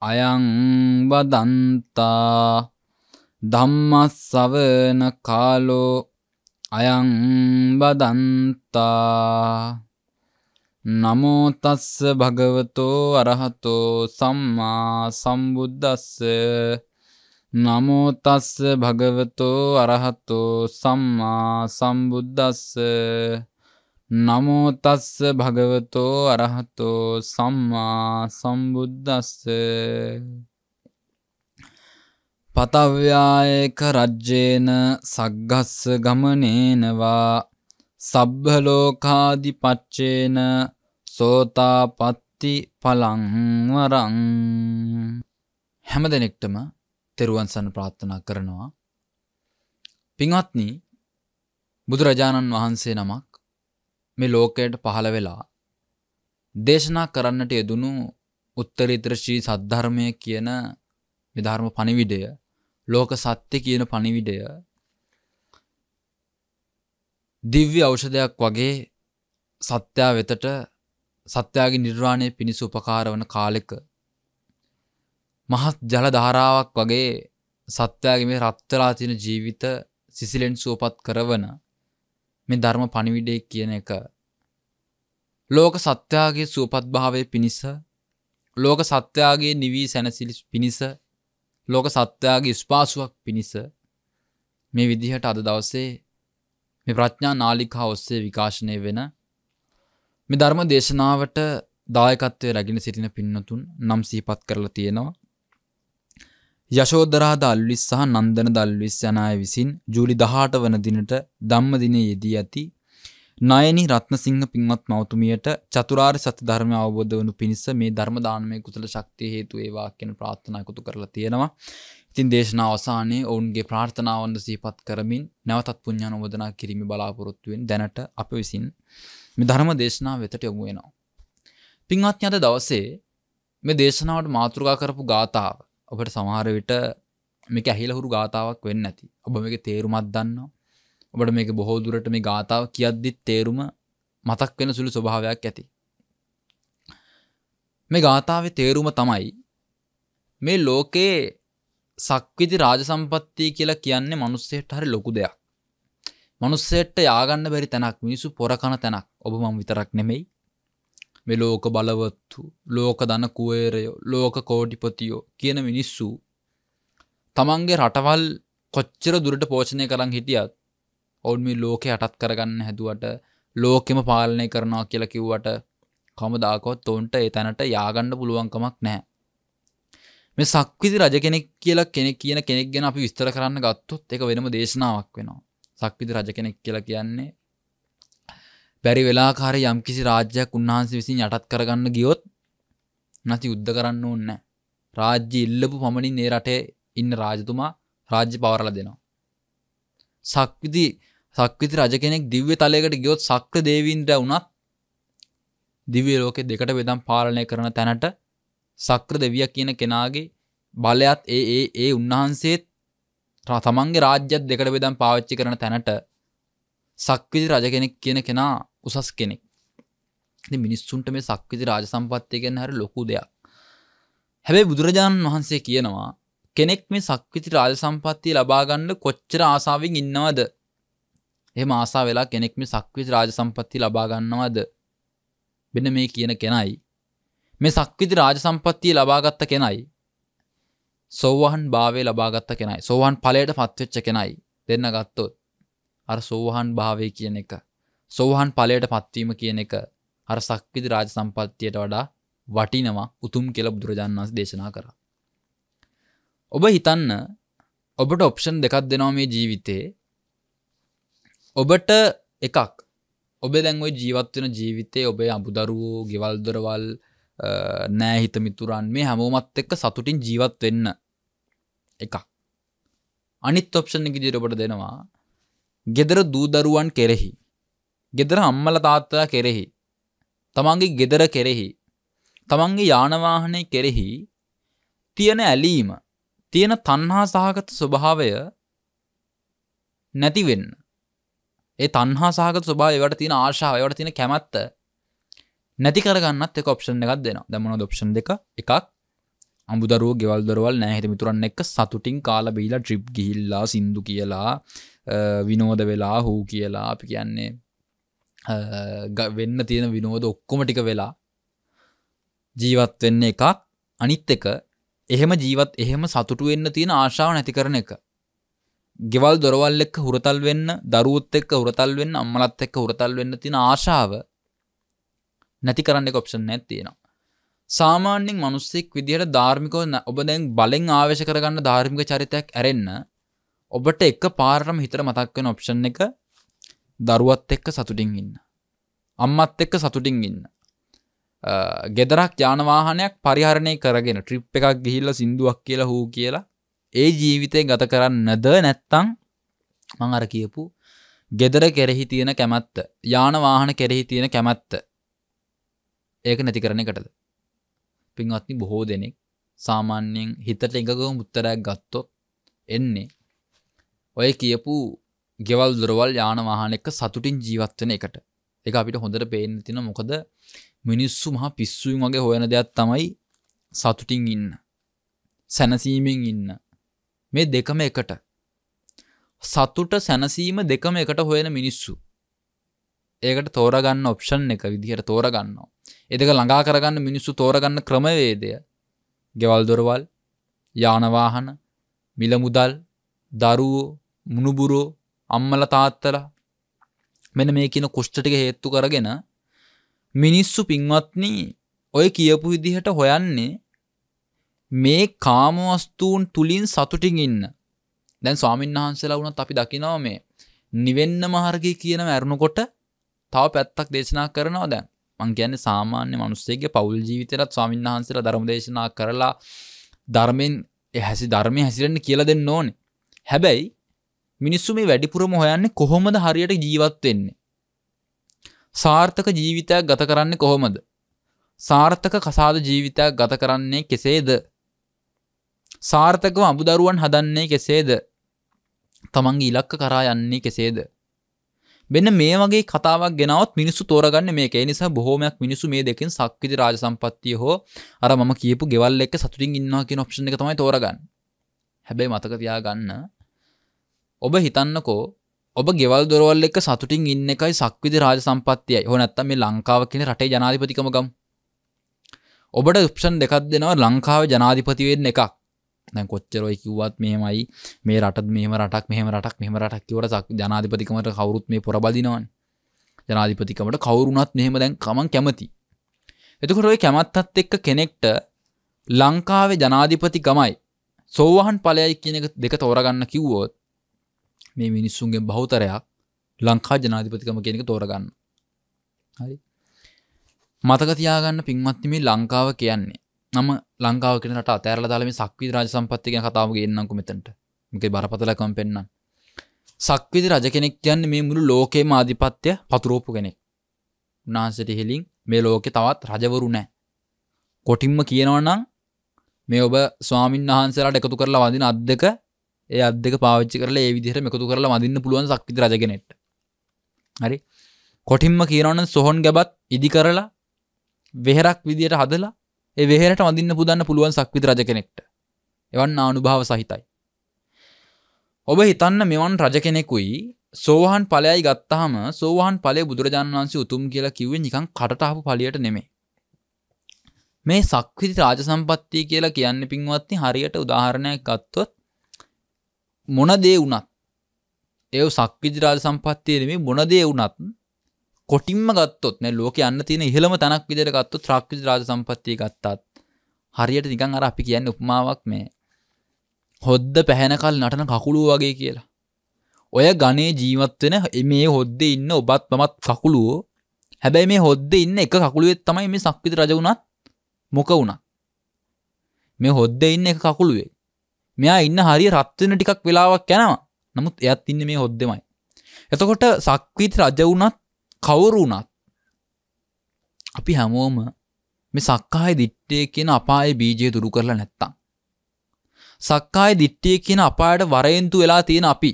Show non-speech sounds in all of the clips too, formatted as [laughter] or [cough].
අයං වදන්තා ධම්මස්සවන කාලෝ අයං වදන්තා නමෝ තස්ස භගවතෝ අරහතෝ සම්මා සම්බුද්දස්ස නමෝ තස්ස භගවතෝ අරහතෝ සම්මා සම්බුද්දස්ස නමෝතස්ස භගවතෝ අරහතෝ සම්මා සම්බුද්ධස්ස පතව්‍යායක රජ්ජේන සග්ගස්ස ගමනේනවා සබ්භලෝකාදි පච්චේන සෝතාපත්ති පලංවරං හැම දෙනෙක්ටම තෙරුවන් සන ප්‍රාත්ථනා කරනවා පින්වත්නී බුදුරජාණන් වහන්සේ නමක් මේ ලෝකයට පහළ වෙලා දේශනා කරන්නට යෙදුණු උත්තරීතර ශ්‍රී සද්ධර්මය කියන විධර්ම පණිවිඩය ලෝක සත්‍ය කියන පණිවිඩය දිව්‍ය ඖෂධයක් වගේ සත්‍යා වෙතට සත්‍යාගේ නිර්වාණය පිණිස උපකාර වන කාලෙක මහත් ජල ධාරාවක් වගේ සත්‍යාගේ මේ රත්තරා තියෙන ජීවිත සිසිලෙන් සුවපත් කරවන මේ ධර්ම පණිවිඩය කියන එක ලෝක සත්‍යයාගේ සුවපත් භාවය පිණිස ලෝක සත්‍යයාගේ නිවී සැනසිලි පිණිස ලෝක සත්‍යයාගේ ස්පාසුවක් පිණිස මේ විදිහට අද දවසේ මේ ප්‍රඥා නාලිකා ඔස්සේ විකාශනය වෙන මේ ධර්ම දේශනාවට දායකත්වය රැගෙන සිටින පින්නතුන් නම් සීපත් කරලා තියෙනවා යශෝදරා දල්විස් සහ නන්දන දල්විස් යනාය විසින් ජූලි 18 වන දිනට ධම්මදිනයේදී ඇති නයනි රත්නසිංහ පින්වත් මවතුමියට චතුරාර්ය සත්‍ය ධර්මය අවබෝධ වනු පිණිස මේ ධර්ම දානමය කුසල ශක්තිය හේතු වේවා කියන ප්‍රාර්ථනා එකතු කරලා තියෙනවා. ඉතින් දේශනාව අවසානයේ ඔවුන්ගේ ප්‍රාර්ථනාවන් සිහිපත් කරමින් නැවතත් පුණ්‍යානුමෝදනා කිරීමේ බලාපොරොත්තු වෙන දැනට අප විසින් මේ ධර්ම දේශනාව වෙතට යොමු වෙනවා. පින්වත්නි අද දවසේ මේ දේශනාවට මාතෘකා කරපු ගාථාව ඔබට සමහර විට මේක ඇහිල හුරු ගාතාවක් වෙන්න ඇති ඔබ මේක තේරුමත් දන්න ඔබට මේක බොහෝ දුරට මේ ගාතාව කියද්දිත් තේරුම මතක් වෙන සුළු ස්වභාවයක් ඇති මේ ගාථාවේ තේරුම තමයි මේ ලෝකයේ සක්විති රාජ සම්පත්තිය කියලා කියන්නේ මනුස්සයට හරි ලොකු දෙයක් මනුස්සයට යාගන්න බැරි තැනක් මිනිසු පොරකන තැනක් ඔබ මම විතරක් නෙමෙයි මේ ලෝක බලවත්තු ලෝක දන කුවේරයෝ ලෝක කෝටිපතියෝ කියන මිනිස්සු තමන්ගේ රටවල් කොච්චර දුරට පෝෂණය කරන්න හිටියත් ඔවුන් මේ ලෝකෙ අටත් කරගන්න හැදුවට ලෝකෙම පාලනය කරනවා කියලා කිව්වට කමදාකොත් ඔවුන්ට ඒ තැනට යාගන්න පුළුවන්කමක් නැහැ මේ සක්විති රජ කෙනෙක් කියලා කෙනෙක් කියන කෙනෙක් ගැන අපි විස්තර කරන්න ගත්තොත් එක වෙනම දේශනාවක් වෙනවා සක්විති රජ කෙනෙක් කියලා කියන්නේ බැරි වෙලාකාර යම්කිසි රාජ්‍යයක් උන්වහන්සේ විසින් යටත් කරගන්න ගියොත් නැති යුද්ධ කරන්න ඕනේ රාජ්‍ය ඉල්ලපු පමණින් ඒ රටේ ඉන්න රාජතුමා රාජ්‍ය පවරලා දෙනවා. සක්විති සක්විති රජ කෙනෙක් දිව්‍ය තලයකට ගියොත් සක්‍ර දේවීන්ද්‍ර වුණත් දිව්‍ය ලෝකෙ දෙකට බෙදම් පාලනය කරන තැනට සක්‍ර දෙවිය කියන කෙනාගේ බලයත් ඒ ඒ ඒ උන්වහන්සේත් තමන්ගේ රාජ්‍යත් දෙකට බෙදම් පාවිච්චි කරන තැනට සක්විති රජ කෙනෙක් කියන කෙනා උසස් කෙනෙක් මිනිස්සුන්ට මේ සක්විති රාජ සම්පත්ය ගැන හර ලොකු දෙයක් හැබැයි බුදුරජාණන් වහන්සේ කියනවා කෙනෙක් මේ සක්විති රාජ සම්පත්තිය ලබාගන්න කොච්චර ආසාාවෙන් ඉන්නවද එහම ආසා වෙලා කෙනෙක් මේ සක්විති රාජ සම්පත්ති ලබාගන්නවද බෙන මේ කියන කෙනයි මේ සක්විති රාජ සම්පත්තිය ලබාගත්ත කෙනයි සෝවහන් භාවේ ලබාගත්ත කෙනයි සෝහන් පලයට පත්වෙච්ච කෙනයි දෙන්න ගත්තොත් අර සෝහන් භාවය කියන එක සෝහන් පලයට පත්වීම කියන එක හර සක්විති රාජ සම්පත්තියට වඩා වටිනවා උතුම් කෙල බුදුරජාන් වන්ස දේශනා කර. ඔබ හිතන්න ඔබට ඔප්ෂන් දෙකක් දෙනවා මේ ජීවිතයේ ඔබට එකක් ඔබ දැන්ව ජීවත්වෙන ජීවිතය ඔබේ අබුදරුවෝ ගෙවල් දොරවල් නෑහිත මිතුරන් මේ හැමෝමත් එක්ක සතුටින් ජීවත් වෙන්න එකක් අනිත් ඔප්ෂණ එක දිරබට දෙනවා ගෙදර දූදරුවන් කෙරෙහි ගෙදර අම්මල තාත්තලා කෙරෙහි තමන්ගේ ගෙදර කෙරෙහි තමන්ගේ යානවාහනය කෙරෙහි තියෙන ඇලීම තියෙන තණ්හා සහගත ස්වභාවය නැති වෙන්න. ඒ තණ්හා සහගත ස්වභාවය ඒවට තියෙන ආශාව ඒවට තියෙන කැමැත්ත නැති කරගන්නත් එක ඔප්ෂන් එකක් දෙනවා. දැන් මොනවද ඔප්ෂන් දෙක? එකක් අඹු දරුවෝ ගෙවල් දොරවල් නැහැ හිත මිතුරන් එක්ක සතුටින් කාලා බීලා ට්‍රිප් ගිහිල්ලා සින්දු කියලා විනෝද වෙලා හූ කියලා අපි කියන්නේ වෙන්න තියෙන විනෝද ඔක්කොම ටික වෙලා ජීවත් වෙන්න එකක් අනිත් එක එහෙම ජීවත් එහෙම සතුටු වෙන්න තියෙන ආශාව නැති කරන එක. ගෙවල් දොරවල් එක්ක හුරතල් වෙන්න දරුවොත් එක්ක හුරතල් වෙන්න අම්මලත් එක්ක හුරතල් වෙන්න තියෙන ආශාව නැති කරන්න එක ඔප්ෂන් එකක් තියෙනවා. සාමාන්‍යයෙන් මිනිස්සෙක් විදිහට ධාර්මිකව ඔබ දැන් බලෙන් ආවේශ කරගන්න ධාර්මික චරිතයක් ඇරෙන්න ඔබට එක පාරටම හිතට මතක් වෙන ඔප්ෂන් එක දරුවත් එක්ක සතුටින් ඉන්න. අම්මත් එක්ක සතුටින් ඉන්න. ගෙදරක් යානවාහනයක් පරිහරණය කරගෙන ට්‍රිප් එකක් ගිහිල්ල සිින්දුවක් කියලා හූ කියලා ඒ ජීවිතය ගත කරන්න නද නැත්තං මං අර කියපු ගෙදර කෙරෙහි තියෙන කැමැත්ත යානවාහන කෙරෙහි තියෙන කැමැත්ත ඒක නැති කරන එකටද පින්වත්නි බොහෝ දෙනෙක් සාමාන්‍යයෙන් හිතට එකකම උත්තරයක් ගත්තොත් එන්නේ ඔය කියපු ගෙවල් දුරවල් යාන වාහන එක්ක සතුටින් ජීවත්වන එකට එක අපිට හොඳට පේන්න තින මොකද මිනිස්සු මහා පිස්සුයි වගේ හොයන දෙයක් තමයි සතුටින් ඉන්න සැනසීමෙන් ඉන්න මේ දෙකම එකට සතුට සැනසීම දෙකම එකට හොයෙන මිනිස්සු ඒකට තෝරගන්න ඔප්ෂන් එක විදිහට තෝරගන්නවා එදක ළඟා කරගන්න මිනිස්සු තෝරගන්න ක්‍රමවේදය ගෙවල් දොරවල් යානවාහන මිලමුදල් දරුවෝ මුණුබුරෝ අම්මල තාත්තලා මෙන මේ කියන කුෂ්ටටික හේත්තු කරගෙන මිනිස්සු පින්වත්නි ඔය කියපු විදිහට හොයන්නේ මේ කාමවස්තුූන් තුළින් සතුටින් ඉන්න දැන් ස්වාමීන් වහන්සේලා වුණත් අපි දකිනවා මේ නිවෙන්න මහර්ගය කියන ඇරුණුකොට තව පැත්තක් දේශනා කරනවා දැන් මං කියන්නේ සාමාන්‍ය මනුස්සේගේ පවුල් ජීවිතයටත් ස්වාමීන් වහන්සේලා ධර්ම දේශනා කරලා ධර්මෙන් හැසි ධර්මය හැසිරෙන්න කියලා දෙන්න ඕනේ. හැබැයි මිනිස්සු මේ වැඩිපුරම හොයන්නේ කොහොමද හරියට ජීවත් වෙන්නේ. සාර්ථක ජීවිතයක් ගත කරන්නේ කොහොමද? සාර්ථක කසාද ජීවිතයක් ගත කරන්නේ කෙසේද? සාර්ථකව අමුදරුවන් හදන්නේ කෙසේද? තමන්ගේ ඉලක්ක කරා යන්නේ කෙසේද? මෙන්න මේ වගේ කතාවක් ගෙනවත් මිනිස්සු තෝරගන්න මේක. ඒ නිසා බොහෝමයක් මිනිස්සු මේ දෙකෙන් සක්විති රාජ සම්පත්තිය හෝ අර මම කියපු ගෙවල් එක්ක සතුටින් ඉන්නවා කියන ඔප්ෂන් එක තමයි තෝරගන්නේ. හැබැයි මතක තියාගන්න ඔබ හිතන්නකෝ ඔබ ගෙවල් දොරවල් එක සතුටින් ඉන්න එකයි සක්විති රාජ සම්පත්තියයි. හෝ නැත්තම් මේ ලංකාව කියන රටේ ජනාධිපතිකම ගමු. ඔබට ඔප්ෂන් දෙකක් දෙනවා ලංකාවේ ජනාධිපති වෙන්න එකක්. දැන් කොච්චරොයි කිව්වත් මෙහෙමයි මේ රටත් මෙහෙම රටක් මෙහෙම රටක් මෙහෙම රටක් කිව්වට ජනාධිපතිකමට කවුරුත් මේ පොරබදිනවනේ ජනාධිපතිකමට කවුරුණත් මෙහෙම දැන් කමන් කැමති එතකොට ওই කැමැත්තත් එක්ක කෙනෙක්ට ලංකාවේ ජනාධිපතිකමයි සෝවහන් ඵලයයි කියන එක දෙක තෝරගන්න කිව්වොත් මේ මිනිස්සුන්ගේ බහුතරයක් ලංකා ජනාධිපතිකම කෙනෙක තෝරගන්න හරි මතක තියාගන්න පින්වත්ති මේ ලංකාව කියන්නේ නම ලංකාව කෙනට අතෑරල දාලම සක්විද රජ සම්පත්තික කතාව ගන්නකු මෙතට මක බරපතලකම් පෙන්න්න සක්විදි රජ කෙනෙක් කියන්න මේ මුළු ලෝකේ මාධිපත්‍යය පතුරෝපු කෙනෙක් උනාන්සට හෙලින් මේ ලෝකෙ තවත් රජවරු නෑ කොටින්ම කියනවනම් මේ ඔබ ස්වාමින් වහන්සේලාට එකතු කරලා වදින අත් දෙක ඒ අදක පාච්චි කරල විදිහර එකතු කරලා මදින්න පුළුවන් සක්ති රජගෙනෙට හරි කොටින්ම කියනවන සොහොන් ගැබත් ඉදි කරලා වෙහරක් විදියට හදලා ඒ වෙහරට මදින්න පුදන්න පුළුවන් සක්විත රජ කෙනෙක්ට එවන්න අනුභාව සහිතයි ඔබ හිතන්න මෙවන් රජ කෙනෙකුයි සෝහන් පලයයි ගත්තහම සෝහන් පලේ බුදුරජාණන් වන්සේ උතුම් කියලා කිව්වේ නිකං කටටහපු පලියට නෙමේ මේ සක්විති රාජ සම්පත්තිය කියලා කියන්න පින්වත්ති හරියට උදාහරණයක් ගත්තොත් මොනදේ වුනත් ඒ සක්විජරාජ සම්පත්තිය නෙමේ මොනදේ වුනත් කොටින්ම ගත්තොත් නෑ ලෝක අන්න තියෙන ඉහළම තනක් විදිහට ගත්තොත් ත්‍රාක්විජ රාජ සම්පත්තිය ගත්තත් හරියට නිකන් අර අපි කියන්නේ උපමාවක් මේ හොද්ද පැහැනකල් නටන කකුලුව වගේ කියලා. ඔය ගණේ ජීවත් වෙන මේ හොද්දේ ඉන්න ඔබත් මමත් කකුලුවෝ හැබැයි මේ හොද්දේ ඉන්න එක කකුළුවෙත් තමයි මේ සක්විත රජ වුණත් මොක වුණා. මේ හොද්දේ ඉන්න එක කකුළුවේ මෙයා ඉන්න හරි රත්වෙන ටිකක් වෙලාවක් යනවා නමුත් එයත් ඉන්න මේ හොද්දෙමයි. එතකොට සක්විති රජ වුණත් කවුරු වුණත් අපි හැමෝම මේ සක්කාය දිට්ටේ කියන අපාය බීජය දුරු කරලා නැත්තං. සක්කාය දිට්ටිය කියන අපායට වරයෙන්තු වෙලා තියෙන අපි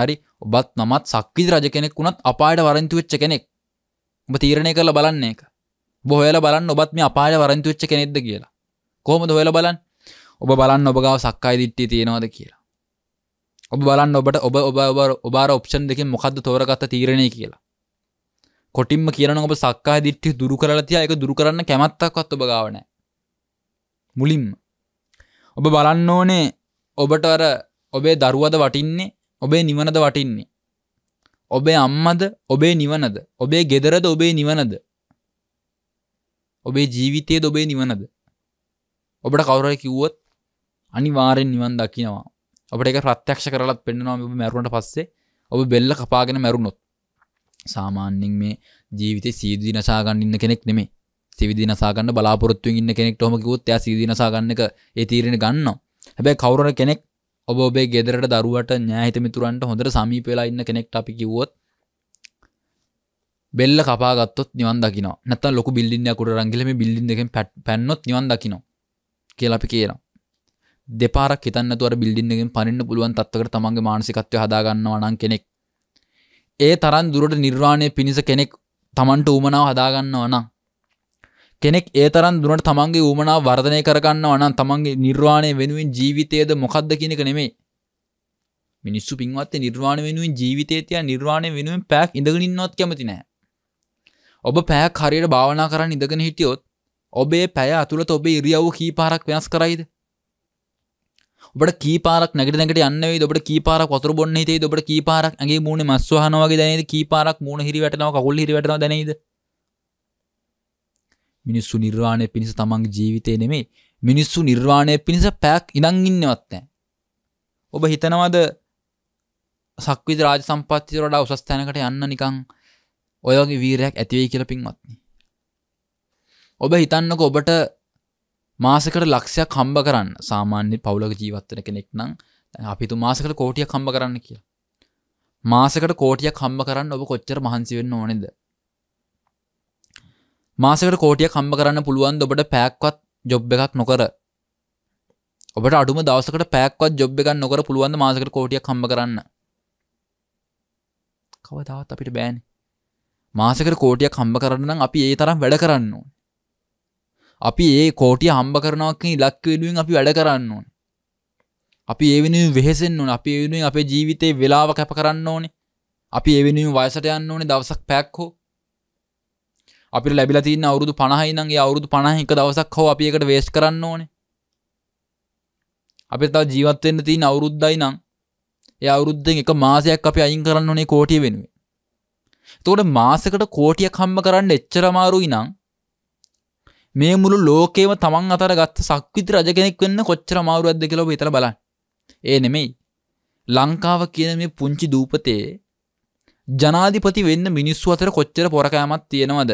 හරි ඔබත් නමත් සක්විති රජ කෙනෙක් වුණත් අපායට වරෙන්තු වෙච්ච කෙනෙක් ඔබ තීරණය කරලා බලන්න එක බොහොයලා බලන්න ඔබත් මේ අපායට වරෙන්තු වෙච්ච කෙනෙක්ද කියලා කොහොමද හොයලා බලන්න ඔබ බලන්න ඔබගාව සක්කායි දිට්ටි තියෙනවාද කියලා ඔබ බලන්න ඔබට ඔබ ඔබ ඔබාර ඔප්ෂන් දෙකින් මොකක්ද තෝරගත්ත තීරණය කියලා කොටින්ම කියන ඔබ සක්කා දිට්ටි දුරු කරලතිය එක දුරු කරන්න කැමත්තක්වත් ඔබ ගාවනෑ මුලින්ම ඔබ බලන්න ඕනේ ඔබට අර ඔබේ දරුවද වටින්නේ ඔබේ නිවනද වටින්නේ ඔබේ අම්මද ඔබේ නිවනද ඔබේ ගෙදරද ඔබේ නිවනද ඔබේ ජීවිතයද ඔබේ නිවනද ඔබට කවුරයි කිව්වොත් අනිවාරෙන් නිවන් දකිනවා අපට එක ප්‍රත්‍යක්ෂ කරලත් පෙන්නවා ඔබ මැරුණට පස්සේ ඔබ බෙල්ල කපාගෙන මැරුණොත් සාමාන්‍යෙන් මේ ජීවිතේ සීදී නසාගන්න ඉන්න කෙනෙක් නෙමේ සිවිදි නසාගන්න බලාපොරොත්තුවෙන් ඉන්න කෙනෙක් හොමකිවොත් එයා සීදී නසාගන්න එක ඒ තීරණ ගන්නවා හැබැයි කවුරුර කෙනෙක් ඔබ ඔබේ ගෙදරට දරුවට ඥාහිත මිතුරන්ට හොඳට සමීප වෙලා ඉන්න කෙනෙක්ට අපි කිව්වොත් බෙල්ල කපාගත්තොත් නිවන් දකිනවා නැත්තම් ලොකු බිල්ඩින් එකක් උඩ රංගිලා මේ බිල්ඩින් එකෙන් පැන්නොත් නිවන් දකිනවා කියලා අපි කියනවා දෙපාරක් හිතන්න තුවර බිල්ඩින් එකෙන් පනින්න පුළුවන් තත්වකට තමන්ගේ මානසිකත්වය හදාගන්නවා නම් කෙනෙක් ඒ තරන් දුරට නිර්වාණය පිණිස කෙනෙක් තමන්ට ඌමනාව හදාගන්නවා නම් කෙනෙක් ඒ තරන් දුනට තමන්ගේ ඌමනා වර්ධනය කරගන්න අනන් තමන්ගේ නිර්වාණය වෙනුවෙන් ජීවිතයද මොකක්ද කියනක නෙමේ මිනිස්සු පින්වත්තේ නිර්වාණ වෙනුවෙන් ජීවිතේතිය නිර්වාණය වෙනුවෙන් පැක් ඉඳගෙනන්නොත් කැමති නෑ ඔබ පෑක් හරියට භාවනා කරන්න ඉඳගෙන හිටියොත් ඔබේ පැය අතුළට ඔබේ ඉරියව් කීපාරක් වෙනස් කරයිද ඔබට කීපාරක් නැගට නැට යන්නවේ ඔබට කීපාරක් වතුර බොන්න හිතේ ඔබට කීපාරක් ඇගේ මූුණ මස්වාහනවාගේ දැනද කීපාරක් මූුණ හිරිවැටනවා කකුල් හිරිවැටන දැනද මිනිස්සු නිර්වාණය පිණිස තමන්ගේ ජීවිතය නෙමේ මිනිස්සු නිර්වාණය පිණිස පැක් ඉඩං ඉන්නවත්තෑ ඔබ හිතනවද සක්විද රාජ සම්පත්තිරට උසස් තැනකට යන්න නිකං ඔයගේ වීරයක් ඇතිවේ කියලපින්වත්න්නේ ඔබ හිතන්නක ඔබට මාසකට ලක්ෂයක් කම්බ කරන්න සාමාන්‍ය පවුලක ජීවත්වන කෙනෙක් නම් අපිතු මාසකට කෝටිය කම්බ කරන්න කියලා. මාසකට කෝටිය කම්බ කරන්න ඔබ කොච්චර මහන්සිවෙන්න ඕනෙද. මාසකට කෝටිය කම්බ කරන්න පුළුවන් ඔබට පැක්වත් ජොබ් එකක් නොකර ඔබට අඩුම දවසකට පැක්වත් ජොබ් එකක් නොකර පුළුවන් මාසකට කෝටිය කම්බ කරන්න කවදාවත් අපිට බෑන මාසකට කෝටිය කම්බ කරන්න අපි ඒ තරම් වැඩ කරන්නවා අපි ඒ කෝටිය හම්බ කරනවක් ඉලක්ක වෙනුවෙන් අපි වැඩ කරන්න ඕනේ. අපි ඒ වෙනුවෙන් වෙහෙසෙන්න ඕනේ. අපි ඒ වෙනුවෙන් අපේ ජීවිතේ වෙලාව කැප කරන්න ඕනේ. අපි ඒ වෙනුවෙන් වයසට යන්න ඕනේ දවසක් පැයක් හෝ. අපිට ලැබිලා තියෙන අවුරුදු 50යි නම් ඒ අවුරුදු 50 එක දවසක් හෝ අපි ඒකට වේස්ට් කරන්න ඕනේ. අපිට තව ජීවත් වෙන්න තියෙන අවුරුද්දයි නම් ඒ අවුරුද්දෙන් එක මාසයක් අපි අයින් කරන්න ඕනේ කෝටිය වෙනුවෙන්. එතකොට මාසෙකට කෝටියක් හම්බ කරන්න එච්චර අමාරුයි නම් මේ මුළු ලෝකේම තමන් අතර ගත්ත සක්විති රජ කෙනෙක් වෙන්න කොච්චර මාරුවක්ද කියලා ඔබ හිතලා බලන්න. ඒ නෙමෙයි. ලංකාව කියන මේ පුංචි දූපතේ ජනාධිපති වෙන්න මිනිස්සු අතර කොච්චර පොරකෑමක් තියෙනවද?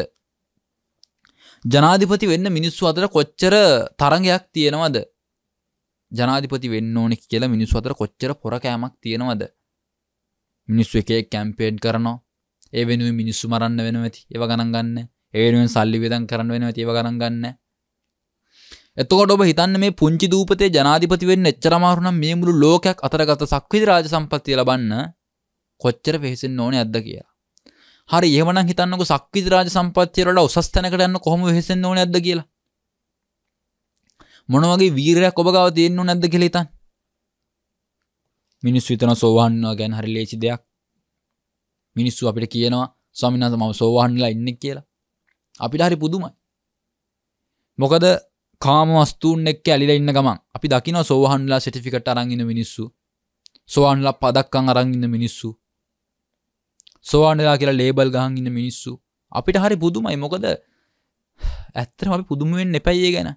ජනාධිපති වෙන්න මිනිස්සු අතර කොච්චර තරඟයක් තියෙනවද? ජනාධිපති වෙන්න ඕනේ කියලා මිනිස්සු අතර කොච්චර පොරකෑමක් තියෙනවද? මිනිස්සු එක එක කැම්පේන් කරනවා. ඒ වෙනුවෙන් මිනිස්සු මරන්න වෙනවා ඇති. ඒව ගණන් ගන්නෑ. ඒෙනුවෙන් සල්ලි වෙදන් කරන්න වෙන තිව ගණන් ගන්න එතකොට ඔබ හිතන්න මේ පුංචි දූපතේ ජනාධිපති වෙන්න එච්චරමාරුනම් මේ මුළු ලෝකයක් අතරගත සක්විති රාජ සම්පත්තිය ලබන්න කොච්චර වෙහෙසෙන්න ඕනේ ඇද්ද කියලා. හරි එහෙමනම් හිතන්නකෝ සක්විති රාජ සම්පත්තිය වල උසස් තැනකට යන්න කොහොම වෙහෙසෙන්න ඕනේ ඇද්ද කියලා. මොන වගේ වීරයක් ඔබ ගාව තියෙන්න ඕනේ නැද්ද කියලා හිතන්න. මිනිස්සු හිතන සෝවහන්නවා ගැන හරි ලේසි දෙයක්. මිනිස්සු අපිට කියනවා ස්වාමීන් වහන්සේ මම සෝවහන්ලා ඉන්නේ කියලා. අපිට හරි පුදුමයි. මොකද කාම වස්තුූන් එක්ක ඇලිලා ඉන්න ගමන් අපි දකින සෝහන්ලා සටිෆිකට අරංගින මිනිස්සු සෝහන්ලා පදක්කං අරංගින්න මිනිස්සු සෝවාන්ලා කියලා ලේබල් ගහන් ඉන්න මිනිස්සු අපිට හරි පුදුමයි මොකද ඇත්තර අපි පුදුමුවෙන් එපැයිය ගැන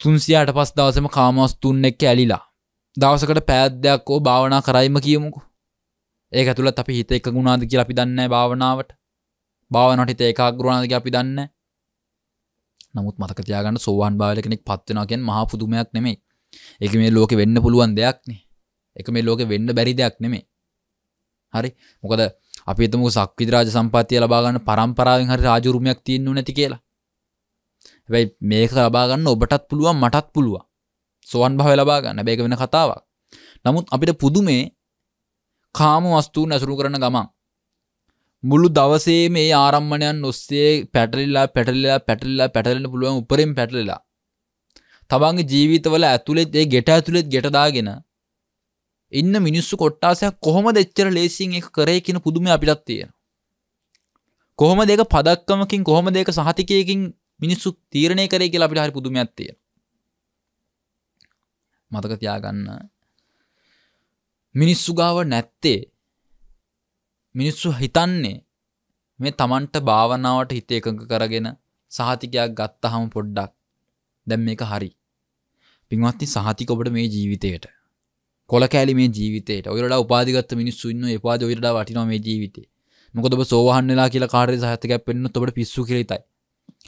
තුන්සියාට පස් දවසම කාමස්තුන් එක්ක ඇලිලා දවසකට පෑද්දයක් ඕ භාවනා කරයිම කියමුකු ඒක තුළත් අපි හිත එක ගුණාද කියලා අපි දන්න භාවනාවට භාවනොටිත ඒකාග්‍රවනාදක අපි දන්න නමුත් මතකතියාගන්න සෝහන් භාල කෙනෙක් පත්වනකෙන් මහා පුදුමයක් නෙමේ එක මේ ලෝක වෙන්න පුළුවන් දෙයක්නේ එක මේ ලෝක වෙන්න බැරි දෙයක් නෙමේ හරි මොකද අපි එතමක සක්විදරාජ සම්පතිය ලබාගන්න පරම්පරාවෙන් හරි රාජුරුමයක් තියෙන්න්නු නැති කියලා හැබැයි මේක ලබාගන්න ඔබටත් පුළුවන් මටත් පුළුවන් සොවන් භාව ලබාගන්න බැක වෙන කතාවක් නමුත් අපිට පුදුමේ කාම වස්තුූ නැසුරු කරන ගමන් මුළු දවසේ මේ ආරම්මණයන් ඔස්සේ පැටලිලා පැටලිලා පැටලිලා පැටලෙන පුළුවන් උපරින් පැටලිලා. තමන්ගේ ජීවිතවල ඇතුළෙත් ඒ ගෙට ඇතුළෙත් ගෙටදාගෙන ඉන්න මිනිස්සු කොට්ටාසයක් කොහොමද එච්චර ලේසියෙන් එක කරේ කියන පුදුම අපිටත් තියෙනවා. කොහොමද ඒක පදක්කමකින් කොහොමද ඒක සහතිකයකින් මිනිස්සු තීරණය කරේ කියලා අපිට හරි පුදුමයක් තියෙනවා. මතක තියාගන්න. මිනිස්සු ගාව නැත්තේ මිනිස්සු හිතන්නේ මේ Tamanට භාවනාවට හිත එකඟ කරගෙන සහතිකයක් ගත්තහම පොඩ්ඩක් දැන් මේක හරි. පින්වත්නි සහතික ඔබට මේ ජීවිතේට කොල කෑලි මේ ජීවිතේට ඔයරට උපාදිගත් මිනිස්සු ඉන්න එපාද ඔයරට වටිනවා මේ ජීවිතේ. මොකද ඔබ සෝවහන් වෙලා කියලා කාර්යය සහතිකයක් වෙන්නොත් ඔබට පිස්සු කියලා හිතයි.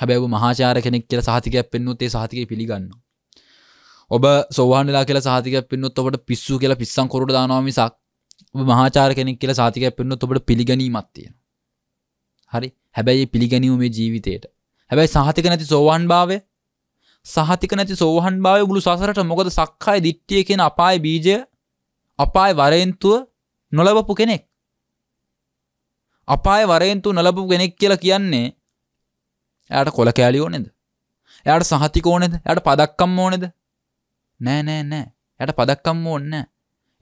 හැබැයි ඔබ මහාචාර්ය කෙනෙක් කියලා සහතිකයක් වෙන්නොත් ඒ සහතිකය පිළිගන්නවා. ඔබ සෝවහන් වෙලා කියලා සහතිකයක් වෙන්නොත් ඔබට පිස්සු කියලා පිස්සන් කරුට දානවා මිසක් මහාචාර කෙනෙක් කියලා සාතිකයක් පෙන්වුවොත් ඔබට පිළිගැනීමක් තියෙනවා හරි හැබැයි පිළිගැනීම මේ ජීවිතේට හැබැයි සහතික නැති සෝවාන් භාවය සහතික නැති සෝවාන් භාවය මුළු සසරට මොකද සක්කාය දිට්ඨිය කියන අපාය බීජය අපාය වරෙන්තුව නොලබපු කෙනෙක් අපාය වරෙන්තුව නොලබපු කෙනෙක් කියලා කියන්නේ එයාට කොල කෑලි ඕනේද? එයාට සහතික ඕනේද? එයාට පදක්කම් ඕනේද? නෑ නෑ නෑ. එයාට පදක්කම් ඕනේ නෑ.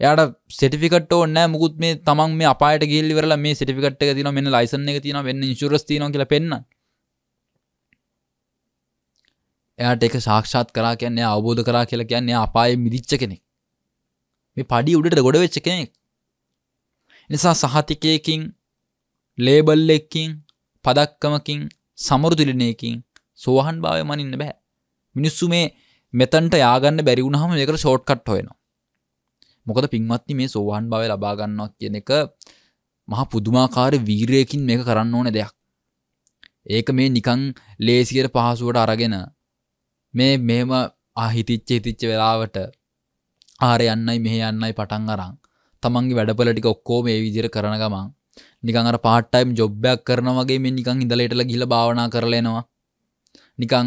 යාට සෙටිකට ඕන්න මුකුත් මේ තමන් මේ අපට ගිල්වරල මේ සිටිකට තින මෙන්න ලයිසන එක තින වෙන්න ඉශුරස් තින කියල පෙන්න එයට එක සාක්ෂාත් කරා කියන්නේ අවබෝධ කරා කියලා කියන්නේ අපාය මිදිච්ච කෙනෙක් මේ පඩි උඩට ගොඩ වෙච්ච කෙනෙක් නිසා සහතිකයකින් ලේබල් එක්කින් පදක්කමකින් සමරුතිලිනයකින් සෝහන් භාවය මනින්න බැහැ මිනිස්සු මේ මෙතන්ට යාගන්න බැරිවුණහම මේකට ෂෝට්කට් හොයනවා මොකද පින්වත්ති මේ සෝහන් භාවය ලබා ගන්නවා කියන එක මහා පුදුමාකාර වීරයකින් මේක කරන්න ඕන දෙයක්. ඒක මේ නිකං ලේසියට පහසුවට අරගෙන මේ මෙහෙම ආහිතිච්ච හිතිච්ච වෙලාවට ආර යන්නයි මෙහෙ යන්නයි පටන් අරන් තමන්ගේ වැඩපල ටික ඔක්කොම මේ විදිහට කරන ගමන් නිකන් අර part time job එකක් කරනවා වගේ මේ නිකන් ඉඳලා හිටලා ගිහිල්ලා භාවනා කරලා එනවා. නිකන්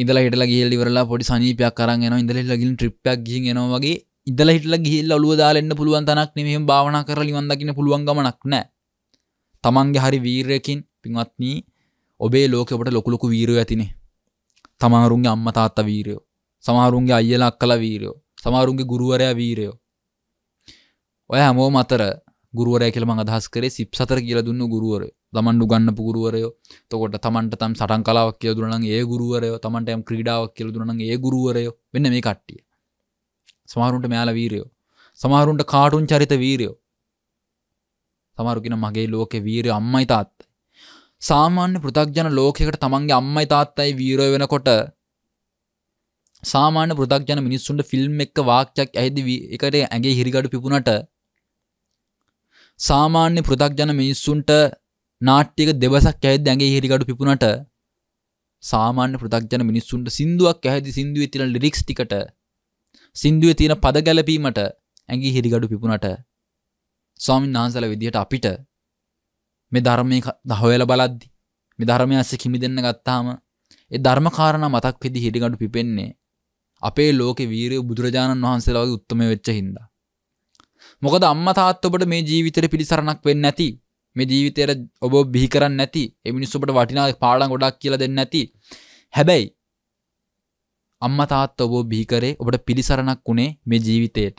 ඉඳලා හිටලා ගිහිල්ලා ඉවරලා පොඩි සනීපයක් අරන් එනවා ඉඳලා හිටලා ගිහින් ට්‍රිප් එකක් ගිහින් එනවා වගේ ඉදල හිටල ගිල්ල ඔලුව දාලෙන්න්න පුළුවන් තනක් නෙමෙම භාවනා කර ලිවන්දකින පුළුවන් ගමනක් නෑ තමන්ගේ හරි වීරයකින් පින්වත්නී ඔබේ ලෝකෙට ලොකුලොකු වීරය ඇතිනේ තමාරුන්ගේ අම්ම තාත්ත වීරයෝ සමහරුන්ගේ අයලක් කළ වීරයෝ සමහරුන්ගේ ගුරුවරයා වීරයෝ ඔය හැමෝ මතර ගුරුවරය කියල මඟ අදහස් කරේ සිප් සතර කියල දුන්න ගුරුවරය තමන්ඩු ගන්න පුගුරුවරයෝ තකොට තමන්ට තම් සටන් කලාවක් කියදුරනන් ඒ ගුරුවරයෝ තමන්ට යම් ක්‍රීඩාවක් කියල දුරනන් ඒ ගුරුවරයෝ වෙන්න මේ කට්ටිය සමහරුන්ට මෙයාලා වීරයෝ. සමහරුන්ට කාටුන් චරිත වීරයෝ. සමහරුකින මගේ ලෝකේ වීරය අම්මයි තාත්තයි. සාමාන්‍ය පෘථග්ජන ලෝකයකට තමන්ගේ අම්මයි තාත්තයි වීරය වෙනකොට සාමාන්‍ය පෘථග්ජන මිනිස්සුන්ට ෆිල්ම් එක වාක්‍යයක් ඇහිදි එකට ඇගේ හිරිගඩු පිපුණට සාමාන්‍ය පෘථග්ජන මිනිස්සුන්ට නාට්‍යක දෙවසක් ඇහිදි ඇගේ හිරිගඩු පිපුණට සාමාන්‍ය පෘථග්ජන මිනිස්සුන්ට සින්දුවක් ඇහිදි සින්දුවේ තියෙන ලිරික්ස් ටිකට සින්දුවේ තියෙන පද ගැලපීමට ඇඟි හිරිගඩු පිපුණට ස්වාමීන් වහන්සල විදිහට අපිට මේ ධර්මය දහොයල බලද්දි මේ ධර්මය අස්ස කිමි දෙන්න ගත්තාම ඒ ධර්මකාරණ මතක් වෙදි හිරිගඩු පිපෙන්නේ අපේ ලෝකේ වීරය බුදුරජාණන් වහන්සේලා වගේ උත්තරම වෙච්ච හින්දා. මොකද අම්මා තාත්තා ඔබට මේ ජීවිතේට පිළිසරණක් වෙන්නේ නැති මේ ජීවිතේට ඔබ බිහි කරන්නේ නැති ඒ මිනිස්සු ඔබට වටිනා පාඩම් ගොඩක් කියලා දෙන්නේ නැති හැබැයි අම්මා තාත්තා ඔබ බිහි කරේ ඔබට පිළිසරණක් උනේ මේ ජීවිතේට.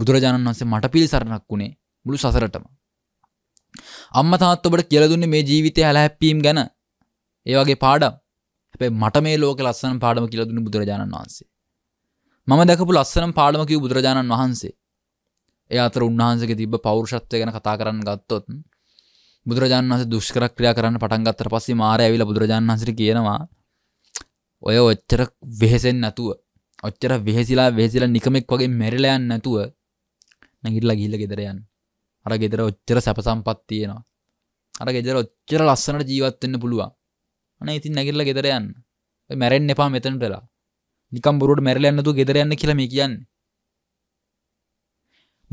බුදුරජාණන් වහන්සේ මට පිළිසරණක් උනේ මුළු සසරටම. අම්මා තාත්තා ඔබට කියලා දුන්නේ මේ ජීවිතේ හැලහැප්පීම් ගැන. ඒ වගේ පාඩම්. හැබැයි මට මේ ලෝකේ ලස්සන පාඩම කියලා දුන්නේ බුදුරජාණන් වහන්සේ. මම දැකපු ලස්සනම පාඩම කිව්ව බුදුරජාණන් වහන්සේ. ඒ අතර උන්වහන්සේගේ තිබ්බ පෞරුෂත්වය ගැන කතා කරන්න ගත්තොත් බුදුරජාණන් වහන්සේ දුෂ්කර ක්‍රියා කරන්න පටන් ගත්තට පස්සේ මාරය ඇවිල්ලා බුදුරජාණන් වහන්සේට කියනවා ඔය ඔච්චර වෙහෙසෙන් නැතුව ඔච්චර වෙහෙසිලා වෙහෙසිලා නිකමෙක් වගේ මැරිලයන් නැතුව නැගිටලා ගිහිල්ල ගෙදරයන් අර ගෙදර ඔච්චර සැපසම්පත් තියෙනවා අර ගෙදර ඔච්චර ලස්සනට ජීවත්වෙන්න පුළුවන් අන ඉතින් නැගිල්ල ගෙදරයන් මැරෙන් එපා මෙතනටලා නිකම් බොරුවට මැරලයන්නතු ගෙදරයන්න කියලම කියන්න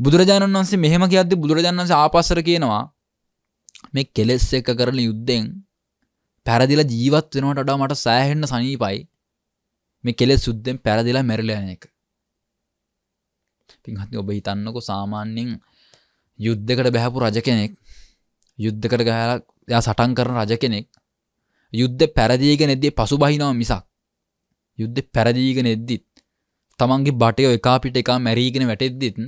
බුදුරජාණන් වන්සේ මෙහෙම කියද්දි බුදුරජාණන්ස ආපස්සර කියනවා මේ කෙලෙස් එක කරන යුද්ධෙන් පැරදිලා ජීවත් වෙනවට අඩා මට සෑහෙන්න සනීපයි මේ කෙලෙ සුද්දෙන් පැරදිලා මැරලයන එක පින්හත් ඔබ හිතන්නකො සාමාන්‍යෙන් යුද්ධකට බැහැපු රජ කෙනෙක් යුද්ධකට ගහලා යා සටන් කරන රජ කෙනෙක් යුද්ධ පැරදීග නෙද්දේ පසු බහිනාව මිසක් යුද්ධ පැරදීග නෙද්දිත් තමන්ගේ බටයෝ එකාපිට එකා මැරීගෙන වැටෙද්දිත්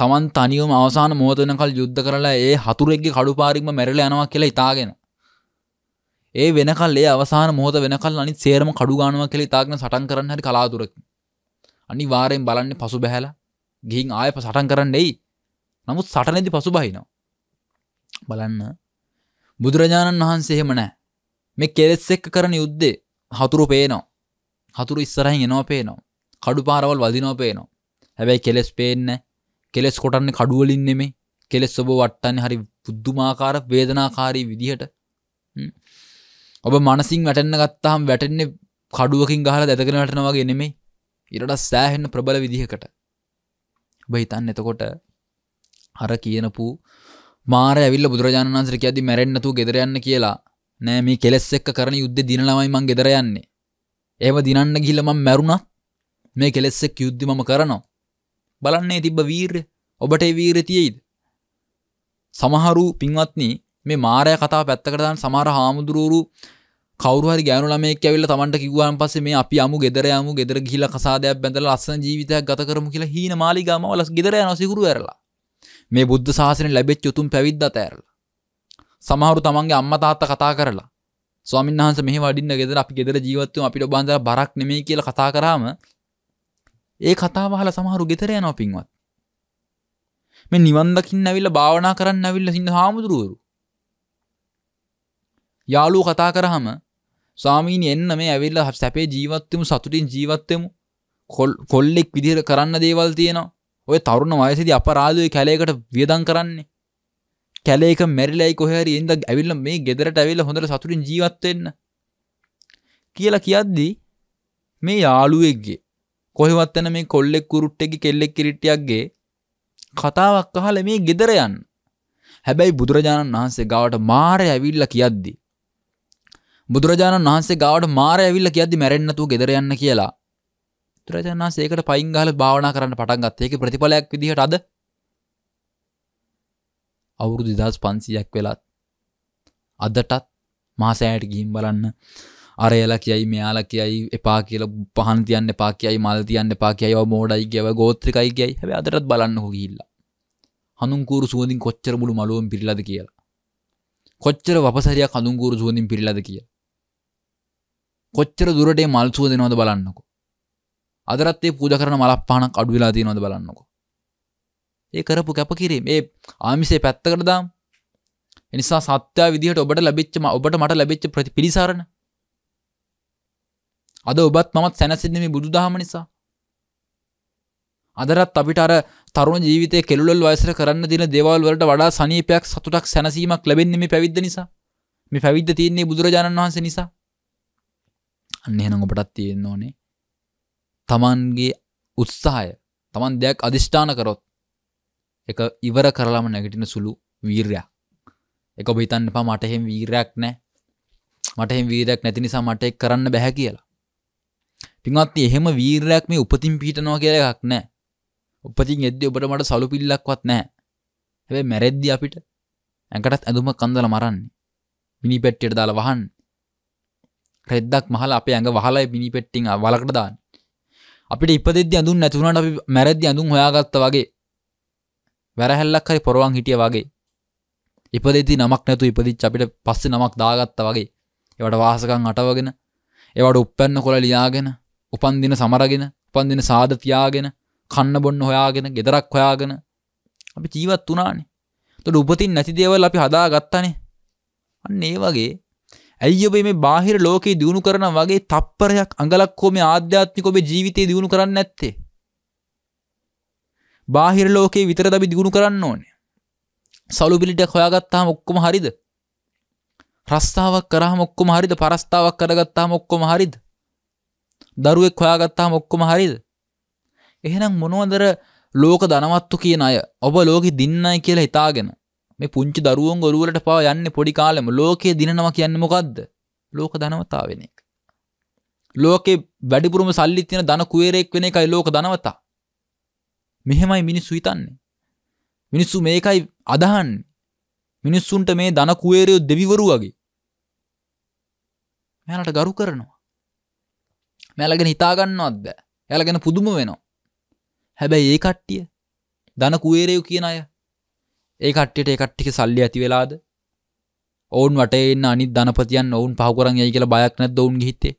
තමන් තනියම අවසාන මෝතනකල් යුද්ධ කරලා ඒ හතුරෙක්ගේ කඩුපාරික්ම මැරල යනවා කියලා ඉතාගෙන ඒ වෙනකල් ඒ අවසාන මොහොත වෙනකල් අනිත් සේරම කඩු ගන්නවා කියලා ඉතාලගෙන සටන් කරන්න හරි කලාතුරකින්. අනිවාර්යෙන් බලන්නේ පසු බැහැලා ගිහින් ආයෙ සටන් කරන්න එයි. නමුත් සටනේදී පසු බහිනවා. බලන්න බුදුරජාණන් වහන්සේ එහෙම නැහැ. මේ කෙලෙස් එක්ක කරන යුද්ධේ හතුරු පේනවා. හතුරු ඉස්සරහින් එනවා පේනවා. කඩු පාරවල් වදිනවා පේනවා. හැබැයි කෙලෙස් පේන්නේ කෙලෙස් කොටන්නේ කඩු වලින් නෙමෙයි. කෙලෙස් ඔබ වට්ටන්නේ හරි පුදුමාකාර වේදනාකාරී විදිහට. ඔබ මනසින් වැටෙන්න ගත්තාහම් වැටෙන්නේ කඩුවකින් ගහලා දැතගෙන වැටෙනවා වගේ නෙමෙයි. ඊටට සෑහෙන්න ප්‍රබල විදිහකට. ඔබ හිතන්න එතකොට අර කියනපු මාර ඇවිල්ලා බුදුරජාණන් වහන්සේ කියද්දි මැරෙන්න නැතුව ගෙදර යන්න කියලා. නෑ මේ කෙලස් එක්ක කරන යුද්ධේ දිනලමයි මං ගෙදර යන්නේ. එහෙම දිනන්න ගිහිල්ලා මං මැරුණත් මේ කෙලස් එක්ක යුද්ධි මම කරනවා. බලන්නේ තිබ්බ වීරය. ඔබට ඒ වීරය තියෙයිද? සමහරු පින්වත්නි මේ මාරය කතාව පැත්තකට දාන සමහර හාමුදුරුවරු කවරුහරි ගෑනු ළමෙක් ඇවිල්ලා Tamanට කිව්වාන් පස්සේ මේ අපි අමු ගෙදර යමු ගෙදර ගිහිල්ලා කසාදයක් බැඳලා ලස්සන ජීවිතයක් ගත කරමු කියලා හීන මාලිගාවම වලස් ගෙදර යනවා සිගුරු ඇරලා මේ බුද්ධ ශාසනය ලැබෙච්ච උතුම් පැවිද්ද අතෑරලා සමහරු තමන්ගේ අම්මා තාත්තා කතා කරලා ස්වාමීන් වහන්සේ මෙහෙ වඩින්න ගෙදර අපි ගෙදර ජීවත් වෙමු අපිට බඳලා බරක් නෙමෙයි කියලා කතා කරාම ඒ කතාව අහලා සමහරු ගෙදර යනවා පින්වත් මේ නිවන් දකින්න ඇවිල්ලා භාවනා කරන්න ඇවිල්ලා සින්න හාමුදුරුවරු. යාළුවෝ කතා කරාම ස්වාමීනි එන්න මේ ඇවිල්ලා සැපේ ජීවත්වෙමු සතුටින් ජීවත්වෙමු කොල්ලෙක් විදිහට කරන්න දේවල් තියෙනවා ඔය තරුණ වයසේදී අපරාධයේ කැලේකට වියදම් කරන්නේ කැලේක මැරිලයි කොහේ හරි ඉඳ ඇවිල්ලා මේ ගෙදරට ඇවිල්ලා හොඳට සතුටින් ජීවත් වෙන්න කියලා කියද්දී මේ යාළුවෙක්ගේ කොහෙවත් යන මේ කොල්ලෙක් කුරුට්ටෙක්ගේ කෙල්ලෙක් කිරිට්ටියක්ගේ කතාවක් අහලා මේ ගෙදර යන්න හැබැයි බුදුරජාණන් වහන්සේ ගාවට මාරය ඇවිල්ලා කියද්දී බුදුරජාණන් වහන්සේ ගාවට මාර ඇවිල්ල කියද්දි මැරෙන්නතුව ගෙදර යන්න කියලා. බුදුරජාණන් වහන්සේ ඒකට පයින් ගහලා භාවනා කරන්න පටන් ගත්තා. ඒකේ ප්‍රතිඵලයක් විදිහට අද අවුරුදු 2500ක් වෙලත් අදටත් මාසෑයට ගිහින් බලන්න අරයලා කියයි මෙයාලා කියයි එපා කියලා පහන් තියන්න එපා කියයි මල් තියන්න එපා කියයි ඔය මෝඩයි කියව ගෝත්‍රිකයි කියයි හැබැයි අදටත් බලන්න හො ගිහිල්ලා හඳුන් කూరు සුවඳින් කොච්චර මුළු මළුවෙන් පිරීලාද කියලා කොච්චර වපසරියක් හඳුන් කూరు සුවඳින් පිරීලාද කියලා කොච්චර දුරට මල්සුව දෙනවද බලන්නකො. අදරත් ඒ පූජ කරන මලක් පහනක් අඩු වෙලා තියෙනවද බලන්නකො. ඒ කරපු කැපකිරීම ඒ ආමිසේ පැත්තකට දාම්. එනිසා සත්‍ය විදිහට ඔබට ලැබිච්ච ඔබට මට ලැබිච්ච ප්‍රතිපිලිසරණ අද ඔබත් මමත් සැනසෙන්නේ මේ බුදුදහම නිසා. අදරත් අපිට අර තරුණ ජීවිතයේ කෙළුලල් වයසට කරන්න දින දේවල් වලට වඩා සනීපයක් සතුටක් සැනසීමක් ලැබෙන්නේ මේ පැවිද්ද නිසා. මේ පැවිද්ද තියෙන්නේ බුදුරජාණන් වහන්සේ නිසා. අන්න එහෙනම් ඔබටත් තියෙන්න ඕනේ තමන්ගේ උත්සාහය තමන් දෙයක් අධිෂ්ඨාන කරොත් එක ඉවර කරලාම නැගිටින සුළු වීරයක් එක ඔබ හිතන්න එපා මට එහෙම වීරයක් නැහැ මට එහෙම වීරයක් නැති නිසා මට ඒක කරන්න බෑ කියලා පින්වත්නි එහෙම වීරයක් මේ උපතින් පිටනවා කියලා එකක් නැහැ උපතින් එද්දී ඔබට මට සලු පිල්ලක්වත් නැහැ හැබැයි මැරෙද්දී අපිට ඇඟටත් ඇඳුම කන්දලා මරන්නේ මිනි පෙට්ටියට දාලා වහන්නේ රෙද්දක් මහල අප ඇඟ වහලයි පිණි පෙට්ටිං වලකට දාන්න අපිට ඉපදෙද්දි අඳුන් නැතුනට අපි මැරද්දි අඳුන් හොයාගත්ත වගේ වැරහැල්ලක් හරි පොරවන් හිටිය වගේ ඉපදෙද්දි නමක් නැතු ඉපදිච්ච අපිට පස්සේ නමක් දාගත්ත වගේ ඒවට වාසකම් අටවගෙන ඒවට උප්පැන්න කොළ ලියාගෙන උපන්දින සමරගෙන උපන්දින සාද තියාගෙන කන්න බොන්න හොයාගෙන ගෙදරක් හොයාගෙන අපි ජීවත් වුණානේ. එතකොට උපතින් නැති දේවල් අපි හදාගත්තානේ. අන්න ඒ වගේ ඇයි ඔබේ මේ බාහිර ලෝකේ දිනු කරන වගේ තප්පරයක් අඟලක් කොමේ ආධ්‍යාත්මික ඔබේ ජීවිතේ දිනු කරන්නේ නැත්තේ? බාහිර ලෝකේ විතරද අපි දිනු කරන්න ඕනේ. සලුබිලිටියක් හොයාගත්තාම ඔක්කොම හරිද? රස්තාවක් කරාම ඔක්කොම හරිද? පරස්තාවක් කරගත්තාම ඔක්කොම හරිද? දරුවෙක් හොයාගත්තාම ඔක්කොම හරිද? එහෙනම් මොනවදර ලෝක ධනවත්තු කියන අය ඔබ ලෝකෙ දින්නයි කියලා හිතාගෙන මේ පුංචි දරුවන් ගොරුවලට පවා යන්නේ පොඩි කාලෙම ලෝකේ දිනනවා කියන්නේ මොකද්ද? ලෝක ධනවතා වෙන එක. ලෝකේ වැඩිපුරම සල්ලි තියෙන ධන කුවේරයෙක් වෙන එකයි ලෝක ධනවතා. මෙහෙමයි මිනිස්සු හිතන්නේ. මිනිස්සු මේකයි අදහන්නේ. මිනිස්සුන්ට මේ ධන කුවේරයෝ දෙවිවරු වගේ. මෙයාලට ගරු කරනවා. මෙයාලගෙන හිතා ගන්නවත් බෑ. එයාලගෙන පුදුම වෙනවා. හැබැයි ඒ කට්ටිය ධන කුවේරයෝ කියන අය ඒ කට්ටියට ඒ කට්ටික සල්ලි ඇති වෙලාද ඔවුන් වටේ ඉන්න අනිත් ධනපතියන් ඔවුන් පහු කරන් යයි කියලා බයක් නැද්ද ඔවුන්ගේ හිතේ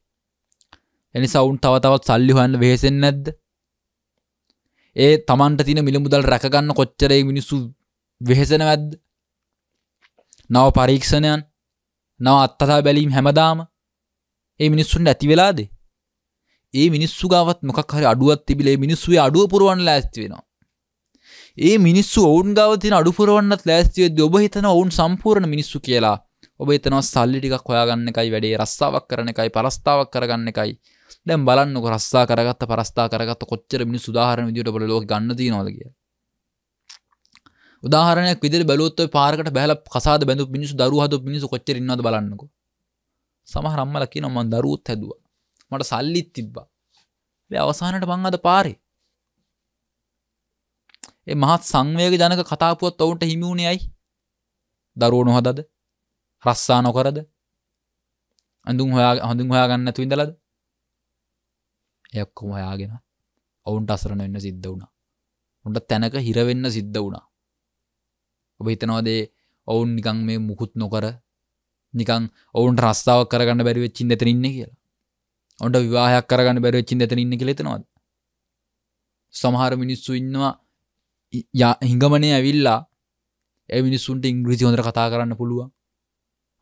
එනිසා ඔවුන් තව තවත් සල්ලි හොයන්න වෙහෙසෙන්නේ නැද්ද ඒ Tamanට තියෙන මිලමුදල් රැකගන්න කොච්චර ඒ මිනිස්සු වෙහෙසෙනවද නව පරීක්ෂණයන් නව අත්තතා බැලීම් හැමදාම ඒ මිනිස්සුන්ට ඇති වෙලාද ඒ මිනිස්සු ගාවත් මොකක් හරි අඩුවක් තිබිලා ඒ මිනිස්සුගේ අඩුව පුරවන්න ලෑස්ති වෙනවා ඒ මිනිස්සු ඔවුන් ගවතින අඩුපුරුවන්නත් ලෑස්තිවෙද ඔබ හිතන ඔවුන් සම්පූර්ණ මිනිස්සු කියලා ඔබ හිතනව සල්ලි ටිකක් හොයාගන්න එකයි වැඩේ රස්සාවක් කරන එකයි පරස්ථාවක් කරගන්න එකයි දැන් බලන්නක රස්සා කරගත්ත පරස්ථා කරගත්ත කොච්චර මිනි සුදාහරණ විදිට බල ලෝක ගන්න තිනොදග උදාහරණයක් විදිර බලොත්ව පාරකට බැල කසාද බැඳු මිනිසු දරුහතු මිනිසු කොච්චරන්නද බලන්නක සමහරම්මලකි නොමන් දරුවත් හැදවා මට සල්ලිත් තිබ්බා අවසානට මං අද පාරේ ඒ මහත් සංවේග ජනක කතාපුවත් ඔවුන්ට හිමි වුණේ ඇයි? දරුවෝ නොහදද? රස්සා නොකරද? අඳුන් හොයා හඳුන් හොයා ගන්න නැතුව ඉඳලාද? ඒ ඔක්කොම හොයාගෙන ඔවුන්ට අසරණ වෙන්න සිද්ධ වුණා. උන්ට තැනක හිර වෙන්න සිද්ධ වුණා. ඔබ හිතනවාද ඔවුන් නිකන් මේ මුකුත් නොකර නිකන් ඔවුන්ට රස්සාවක් කරගන්න බැරි වෙච්ච ඉන්න එතන ඉන්නේ කියලා. ඔවුන්ට විවාහයක් කරගන්න බැරි වෙච්ච ඉන්න එතන ඉන්නේ කියලා හිතනවාද? සමහර මිනිස්සු ඉන්නවා හිඟමනය ඇවිල්ලා ඇ මිනිස්සුන්ට ඉංග්‍රීසි හොඳර කතා කරන්න පුළුවන්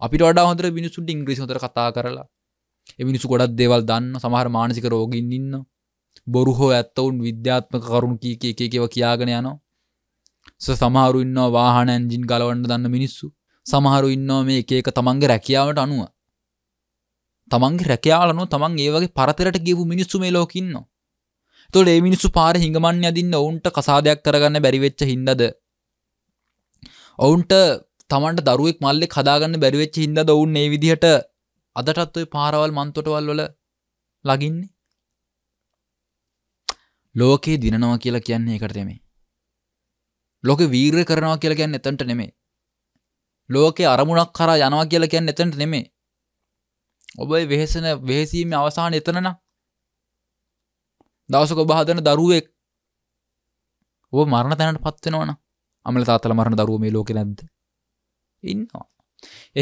අපිට වඩා හොඳර මිනිසුන්ට ඉංග්‍රීසි හොඳර කතා කරලා එමිනිසු ගොඩත් දේවල් දන්න සමහර මානසික රෝගින් ඉන්න බොරු හෝ ඇත්තවුන් විද්‍යාත්මක කරුණු කීක එක එකව කියාගෙන යනවා ස සමහරු ඉන්න වාහන ඇන්ජින් ගලවන්න දන්න මිනිස්සු සමහරු ඉන්නවා මේ එක එක තමන්ගේ රැකියාවට අනුව තමන්ගේ රැකයාලනො තමන් ඒවගේ පරතරට ගියපු මිනිස්සු මේ ලෝකඉන්නවා තොට ඒ මිනිස්සු පාර හිඟමන් යදින්න ඔවුන්ට කසාදයක් කරගන්න බැරිවෙච්ච හින්දද ඔවුන්ට තමන්ට දරුවෙක් මල්ලෙ කදාගන්න බැරිවෙච්ච හින්ද ඔවුන් ඒ විදිහට අදටත් ඔය පාරවල් මන්තොටවල් වල ලගින්නේ ලෝකයේ දිනනවා කියලා කියන්නේ එකට නෙමේ ලෝක වීර්ය කරනවා කියලා කියන්නේ එතනට නෙමේ ලෝකේ අරමුණක් කරා යනවා කියලා කියන්නේ එතනට නෙමේ ඔබේ වෙහෙසන වෙහෙසීමේ අවසානය එතන නම් දවසක ඔබ හදන දරුවෙක් ඔබ මරණ තැනට පත්වෙනවන අමල තාතල මරණ දරුව මේ ලෝකෙ නැද්ද ඉන්නවා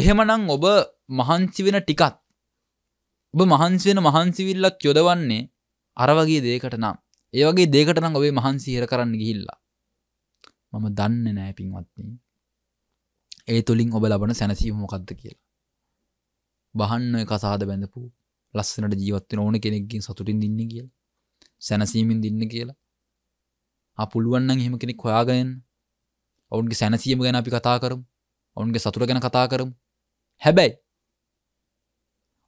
එහෙමනං ඔබ මහන්සි වෙන ටිකත් ඔබ මහන්සි වෙන මහන්සිවිල්ලත් යොදවන්නේ අරවගේ දේකට නම් ඒ වගේ දේකට නම් ඔබේ මහන්සි හිර කරන්න ගිහිල්ලා මම දන්න නෑ පින්වත්නී ඒ තුළින් ඔබ ලබන සැනසීම මොකක්ද කියලා බහන්න කසාද බැඳපු ලස්සනට ජීවත්වෙන ඕන කෙනෙක්ගින් සතුටින් දින්න කියලා සැනසීමෙන් දින්න කියලා ආ පුළුවන් නම් එහෙම කෙනෙක් හොයාගෙන ඔවුන්ගේ සැනසීම ගැන අපි කතා කරමු ඔවුන්ගේ සතුට ගැන කතා කරමු හැබැයි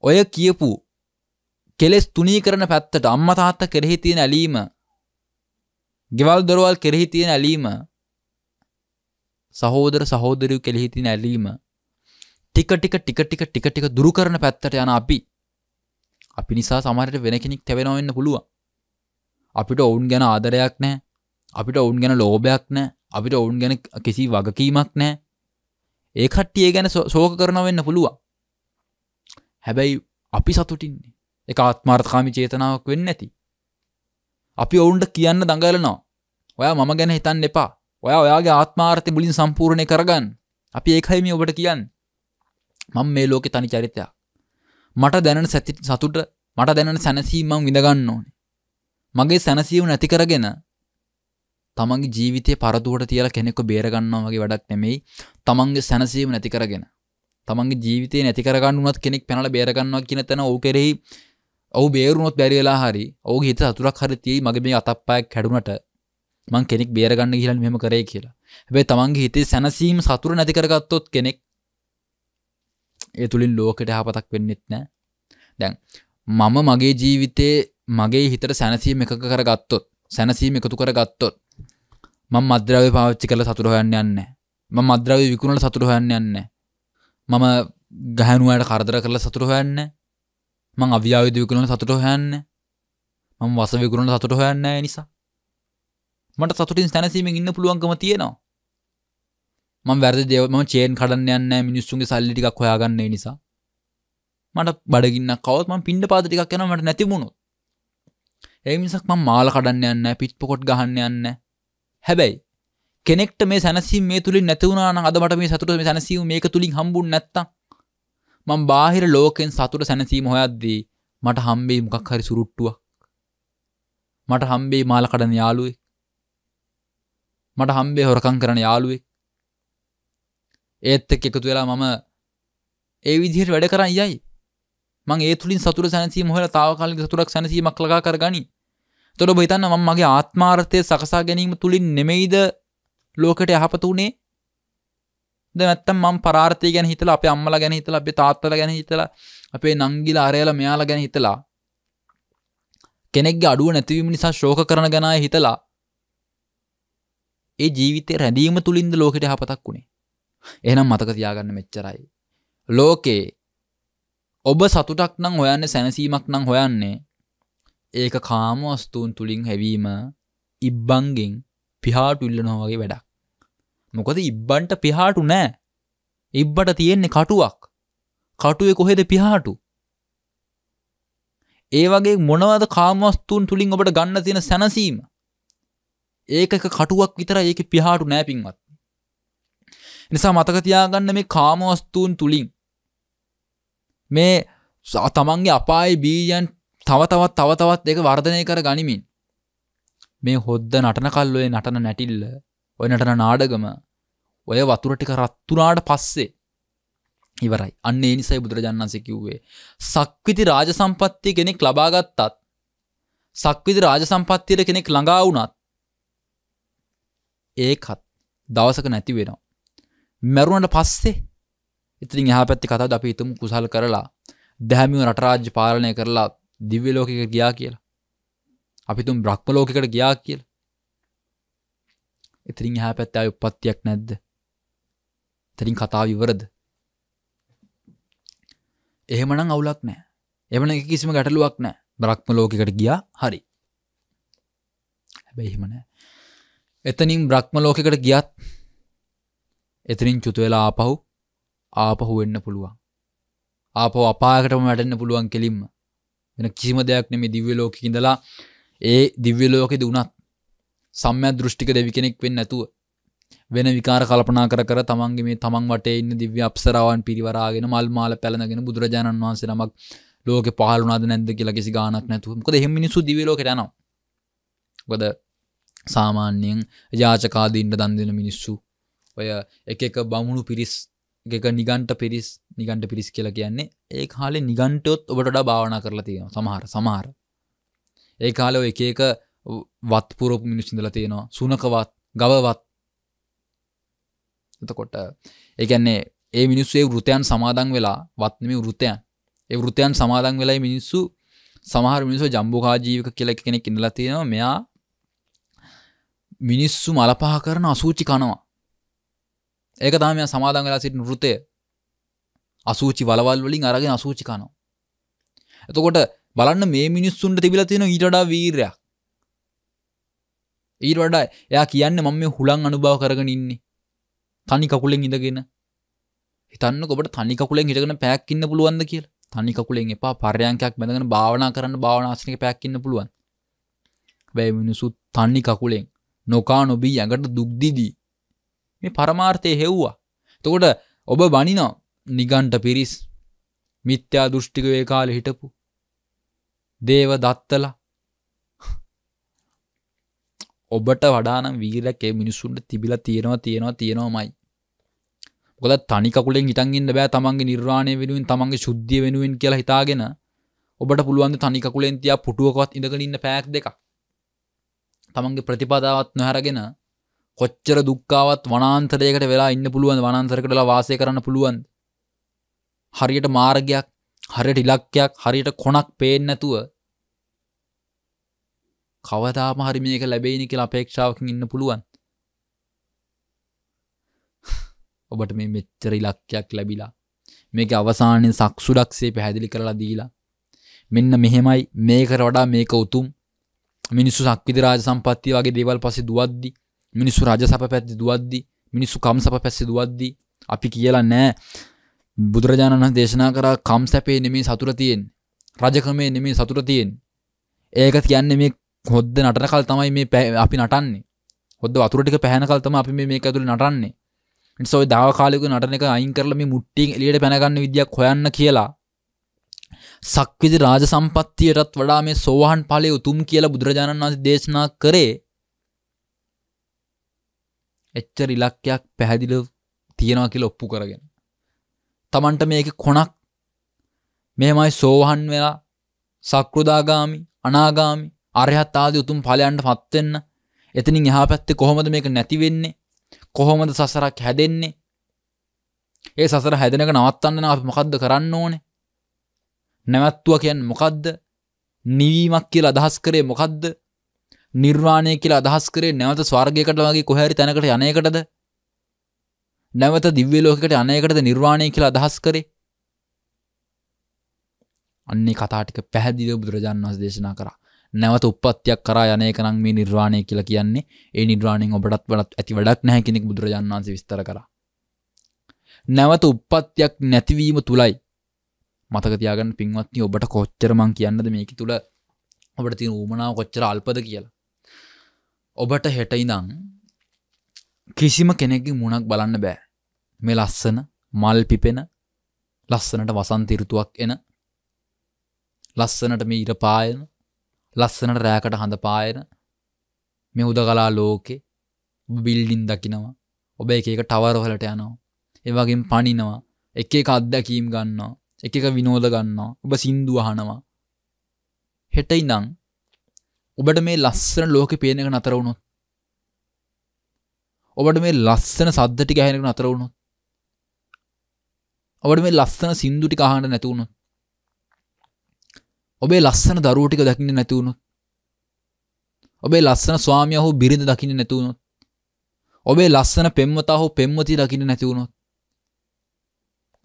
ඔය කියපු කෙලෙස් තුනී කරන පැත්තට අම්මා තාත්තා කෙරෙහි තියෙන ඇලීම ගෙවල් දොරවල් කෙරෙහි තියෙන ඇලීම සහෝදර සහෝදරයෝ කෙරෙහි තියෙන ඇලීම ටික ටික ටික ටික ටික ටික දුරු කරන පැත්තට යන අපි අපි නිසා සමහරට වෙන කෙනෙක් තැවෙනවා වෙන්න පුළුවන් අපිට ඔවුන් ගැන ආදරයක් නෑ අපිට ඔවුන් ගැන ලෝභයක් නෑ අපිට ඔවුන් ගැන කිසි වගකීමක් නෑ ඒ කට්ටිය ගැන සෝක කරන වෙන්න පුළුවන් හැබැයි අපි සතුටින්නේ එක ආත්මාර්ථකාමි චේතනාවක් වෙන්න ඇති අපි ඔවුන්ට කියන්න දඟලනවා ඔයා මම ගැන හිතන්න එපා ඔයා ඔයාගේ ආත්මාර්ථය මුලින් සම්පූර්ණය කරගන්න අපි ඒකයි මේ ඔබට කියන්න මම මේ ලෝකෙ තනි චරිතයක් මට දැනන සතුට මට දැනන සැනසීමම් විඳගන්න ඕනේ මගේ සැනසීම නැති කරගෙන තමන්ගේ ජීවිතය පරදුවට තියලා කෙනෙක්ව බේරගන්නවා වගේ වැඩක් නෙමෙයි. තමන්ගේ සැනසීම නැති කරගෙන තමන්ගේ ජීවිතේ නැති කරගන්න උනත් කෙනෙක් පැනලා බේරගන්නවා කියන තැන ඔව් කෙරෙහි ඔව් බේරුණොත් බැරි වෙලා හරි ඔව්ගේ හිත සතුටක් හරි තියෙයි මගේ මේ අතප්පයක් කැඩුනට මං කෙනෙක් බේරගන්න කියලා මෙහෙම කරේ කියලා. හැබැයි තමන්ගේ හිතේ සැනසීම සතුට නැති කරගත්තොත් කෙනෙක් ඒ තුලින් ලෝකෙට යහපතක් වෙන්නෙත් නෑ. දැන් මම මගේ ජීවිතේ මගේ හිතට සැනසීම එක කර ගත්තොත් සැනසීම එකතු කර ගත්තොත් මම මද්‍රව්‍ය පාවිච්චි කළ සතුර හොයන්න යන්න ම මද්‍රව්‍ය විකුණල සතුර හොයන්න යන්න මම ගැහැනුවට කරදර කරලා සතුර හොයන්න මං අව්‍යාවිධ විකුණල සතුට හොයන්න මම වස විකුණල සතුට හොයන්න නිසා මට සතුටින් සැනසීමෙන් ඉන්න පුළුවන්කම තියෙනවා මං වැරදි දේව ම චේන් කඩන්න යන්න මිනිස්සුන්ගේ සල්ලි ටිකක් හොයාගන්නේ නිසා මට බඩගින්න කවත් මං පින්ඩ පාද ටිකක් යනමට නැතිබුණොත් ඒ මිසක් මං මාල කඩන්න යන්න පිට්පොකොට් ගහන්න යන්න හැබැයි කෙනෙක්ට මේ සැනසීම මේ තුලින් නැති වුණා නම් අද මට මේ සතුට මේ සැනසීම මේක තුලින් හම්බුනේ නැත්තම් මං බාහිර ලෝකෙන් සතුට සැනසීම හොයද්දී මට හම්බෙයි මොකක් හරි සුරුට්ටුවක් මට හම්බෙයි මාල කඩන යාළුවෙක් මට හම්බේ හොරකම් කරන යාළුවෙක් ඒත් එක්ක එකතු වෙලා මම ඒ විදිහට වැඩ කරන් යයි මං ඒ තුලින් සතුට සැනසීම හොයලා తాවකාලික සතුටක් සැනසීමක් ලඟා කරගනි තොට බහිතන්න මම මගේ ආත්මාර්ථය සකසා ගැනීම තුළින් නෙමෙයිද ලෝකට යහපත වුණේ දැත්තම් මම පරාර්ථය ගැන හිතලා අපේ අම්මලා ගැන හිතලා අපේ තාත්තලා ගැන හිතලා අපේ නංගිලා අරයලා මෙයාලා ගැන හිතලා කෙනෙක්ගේ අඩුව නැතිවීම නිසා ශෝක කරන ගැන අය හිතලා ඒ ජීවිතේ රැඳීම තුලින්ද ලෝකෙට යහපතක් උනේ එහෙනම් මතක තියාගන්න මෙච්චරයි ලෝකේ ඔබ සතුටක් නම් හොයන්නේ සැනසීමක් නම් හොයන්නේ ඒක කාම වස්තුූන් තුළින් හැවීම ඉබ්බන්ගෙන් පිහාටු ඉල්ලනොවගේ වැඩක්. මොකද ඉබ්බන්ට පිහාටු නෑ ඉබ්බට තියෙන්නේ කටුවක් කටුව කොහෙද පිහාටු. ඒ වගේ මොනවද කාමස්තුූන් තුළින් ඔබට ගන්න තියෙන සැනසීම ඒක කටුවක් විතර ඒක පිහාටු නෑපින්වත්. නිසා මතකතියාගන්න මේ කාමවස්තුූන් තුළින් මේ තමන්ගේ අපායි බීජන් තව තවත් තව තවත් ඒක වර්ධනය කර ගනිමින් මේ හොද්ද නටනකල් ඔය නටන නැටිල්ල ඔය නටන නාඩගම ඔය වතුර ටික රත්තුනාට පස්සේ ඉවරයි අන්න ඒ නිසයි බුදුරජාණන්සේ කිව්වේ සක්විති රාජ සම්පත්තිය කෙනෙක් ලබා ගත්තත් සක්විති රාජ සම්පත්තියට කෙනෙක් ළඟා වුණත් ඒකත් දවසක නැති වෙනවා මැරුණට පස්සේ ඉතින් එහා පැත්තේ කතාවද අපි හිතමු කුසල් කරලා දැහැමිව රටරාජ්‍ය පාලනය කරලා දිව්‍ය ලෝකයකට ගියා කියලා. අපි තුන් බ්‍රහ්ම ලෝකයකට ගියා කියලා. එතරින් එහා පැත්තේ ආයි උප්පත්තියක් නැද්ද? එතරින් කතාව ඉවරද? එහෙමනම් අවුලක් නැහැ. එහෙමනම් කිසිම ගැටලුවක් නැහැ. බ්‍රහ්ම ලෝකයකට ගියා හරි. හැබැයි එහෙම නැහැ. එතනින් බ්‍රහ්ම ලෝකයකට ගියත් එතනින් චුත වෙලා ආපහු ආපහු වෙන්න පුළුවන්. ආපහු අපායකටම වැටෙන්න පුළුවන් කෙලින්ම. වෙන කිසිම දෙයක් නෙමේ දිව්‍ය ලෝකකින්දලා ඒ දිව්‍ය ලෝකෙද වුණත් සම්මය දෘෂ්ටික දෙවි කෙනෙක් වෙන්න නැතුව වෙන විකාර කල්පනා කර කර තමන්ගේ මේ තමන් වටේ ඉන්න දිව්‍ය අප්සරාවන් පිරිවරාගෙන මල් මාල පැලඳගෙන බුදුරජාණන් වහන්සේ නමක් ලෝකෙ පහළ වුණාද නැද්ද කියලා කිසි ගාණක් නැතුව. මොකද එහෙම මිනිස්සු දිව්‍ය ලෝකෙට යනවා. මොකද සාමාන්‍යයෙන් යාචකාදීන්ට දන් දෙන මිනිස්සු ඔය එක එක බමුණු පිරිස් එක නිගන්ට පිරිස් නිගන්ට පිරිස් කියලා කියන්නේ ඒ කාලේ නිගන්ටයොත් ඔබට භාවනා කරලා තියෙන සමහර සමහර ඒ කාලෝ එක එක වත් පුරපු මිනිස්සිඳල තියෙනවා සුනකවත් ගවවත් එතකොට ඒගැන්නේ ඒ මිනිස්සේ වෘතයන් සමාදන් වෙලා වත්නම වෘතයන් ඒ වෘතයන් සමාදන් වෙලායි මිනිස්සු සමහර මිනිස්සු ජම්බුකා ජීවික කියල කෙනෙක් ඉඳලා තියෙනවා මෙයා මිනිස්සු මලපහ කරන අසූචි කනවා ඒක තාම සමාදන් වෙලා සිටින ෘතය අසූචි වලවල් වලින් අරගෙන අසූචි කනවා. එතකොට බලන්න මේ මිනිස්සුන්ට තිබිලා තියෙන ඊට වඩා වීරයක්. ඊට වඩා එයා කියන්නේ මම මේ හුලං අනුභව කරගෙන ඉන්නේ. තනි කකුලෙන් ඉඳගෙන. හිතන්න ඔබට තනි කකුලෙන් හිටගෙන පැයක් ඉන්න පුළුවන්ද කියලා. තනි කකුලෙන් එපා පර්යංකයක් බැඳගෙන භාවනා කරන්න භාවනාසනක පැයක් ඉන්න පුළුවන්. හැබැයි මිනිස්සු තනි කකුලෙන් නොකා නොබී ඇඟට දුක් දිදී මේ පරමාර්ථය හෙව්වා. එතකොට ඔබ බනිනවා නිගණ්ඨ පිරිස් මිත්‍යා දෘෂ්ටික වේ කාලේ හිටපු දේව දත්තලා ඔබට වඩා නම් වීරයක් ඒ මිනිස්සුන්ට තිබිලා තියෙනවා තියෙනවා තියෙනවාමයි. මොකද තනි කකුලෙන් හිටන් ඉන්න බෑ තමන්ගේ නිර්වාණය වෙනුවෙන් තමන්ගේ සුද්ධිය වෙනුවෙන් කියලා හිතාගෙන ඔබට පුළුවන් තනි කකුලෙන් තියා පුටුවකවත් ඉඳගෙන ඉන්න පෑයක් දෙකක්. තමන්ගේ ප්‍රතිපදාවත් නොහැරගෙන කොච්චර දුක්කාවත් වනාන්තරයකට වෙලා ඉන්න පුළුවන් වනාන්තරකටලා වාසය කරන්න පුළුවන් හරියට මාර්ගයක් හරියට ඉලක්කයක් හරියට කොනක් පේන්නේ නැතුව කවදාම හරි මේක ලැබෙයිනි කියලා අපේක්ෂාවකින් ඉන්න පුළුවන් [laughs] ඔබට මේ මෙච්චර ඉලක්කයක් ලැබිලා මේක අවසානයේ සක්සුඩක්සේ පැහැදිලි කරලා දීලා මෙන්න මෙහෙමයි මේකට වඩා මේක උතුම් මිනිස්සු සක්විති රාජ සම්පත්තිය වගේ දේවල් පස්සේ දුවද්දී මිනිස්සු රජ සප පැත්ති දුවද්දි මිනිස්සු කම් සප පැස්සි දුවද්දි අපි කියලා නෑ බුදුරජාණන් දේශනා කර කම් සැපේ නෙමේ සතුරතියෙන් රජකමේ නෙමේ සතුරතියෙන් ඒකත් කියන්නේ මේ හොද්ද නටන කල් තමයි මේ අපි නටන්නේ හොද වතුරටික පැහැන කල් තම අපි මේ ඇතුළ නටන්නේ සොයි දාව කාලෙකු නටන එක අයින් කරලම මුට්ටියෙන් එලියට පැනගන්න විදිියක් හොයන්න කියලා සක්විදි රාජ සම්පත්තියටත් වඩා මේ සෝහන් පලය උතුම් කියලා බුදුරජාණන් වන්සේ දේශනා කරේ එච්චර ඉලක්කයක් පැහැදිල තියෙනවා කියල ඔප්පු කරගෙන. තමන්ට මේක කොනක් මෙමයි සෝහන් වෙලා සක්‍රදාගාමි අනාගාමි අරහත් ආදී උතුම් ඵලයන්ට පත්වෙන්න එතනින් එහා පැත්තේ කොහොමද මේක නැති වෙන්නේ කොහොමද සසරක් හැදෙන්නේ ඒ සසර හැදෙන එක නවත්තන්න නම් අපි මොකද්ද කරන්න ඕනේ නැවැත්තුවා කියන්නේ මොකද්ද නිවීමක් කියලා අදහස් කරේ මොකද්ද නිර්වාණය කියලා අදහස් කරේ නැවත ස්වර්ගයකට වගේ කොහරි තැනකට යන්නේකටද? නැවත දිව්‍ය ලෝකයකට යන්නේකටද නිර්වාණය කියලා අදහස් කරේ? අන්නේ කතා ටික පැහැදිලිව බුදුරජාණන් වහන්සේ දේශනා කරා. නැවත උප්පත්තියක් කරා යන එක නම් මේ නිර්වාණය කියලා කියන්නේ. ඒ නිර්වාණයෙන් ඔබටත් වලත් ඇති වැඩක් නැහැ කියන එක බුදුරජාණන් වහන්සේ විස්තර කරා. නැවත උප්පත්තියක් නැතිවීම තුලයි මතක තියාගන්න පින්වත්නි ඔබට කොච්චර මං කියන්නද මේක තුල ඔබට තියෙන ඌමනාව කොච්චර අල්පද කියලා. ඔබට හෙටයිනං කිසිම කෙනෙකි මුණක් බලන්න බෑ මේ ලස්සන මල් පිපෙන ලස්සනට වසන්තිරතුවක් එන ලස්සනට මේ ඉර පායන ලස්සනට රෑකට හඳ පායන මේ උදගලා ලෝකෙ බිල්ඩින් දකිනවා ඔබ එක එක ටවරහලට යනවා ඒවගේ පනිනවා එක එක අත්දැකීම් ගන්නවා එක එක විනෝද ගන්නවා ඔබ සින්දුව හනවා හෙටයි නං ඔබට මේ ලස්සන ලෝකෙ පේන එක නතර වුණොත් ඔබට මේ ලස්සන සද්ද ටික ඇහෙන එක නතර වුණොත් ඔබට මේ ලස්සන සින්දු ටික අහන්න නැති වුණොත් ඔබේ ලස්සන දරුවෝ ටික දකින්න නැති වුණොත් ඔබේ ලස්සන ස්වාමියා හෝ බිරිඳ දකින්න නැති වුණොත් ඔබේ ලස්සන පෙම්වතා හෝ පෙම්වතිය දකින්න නැති වුණොත්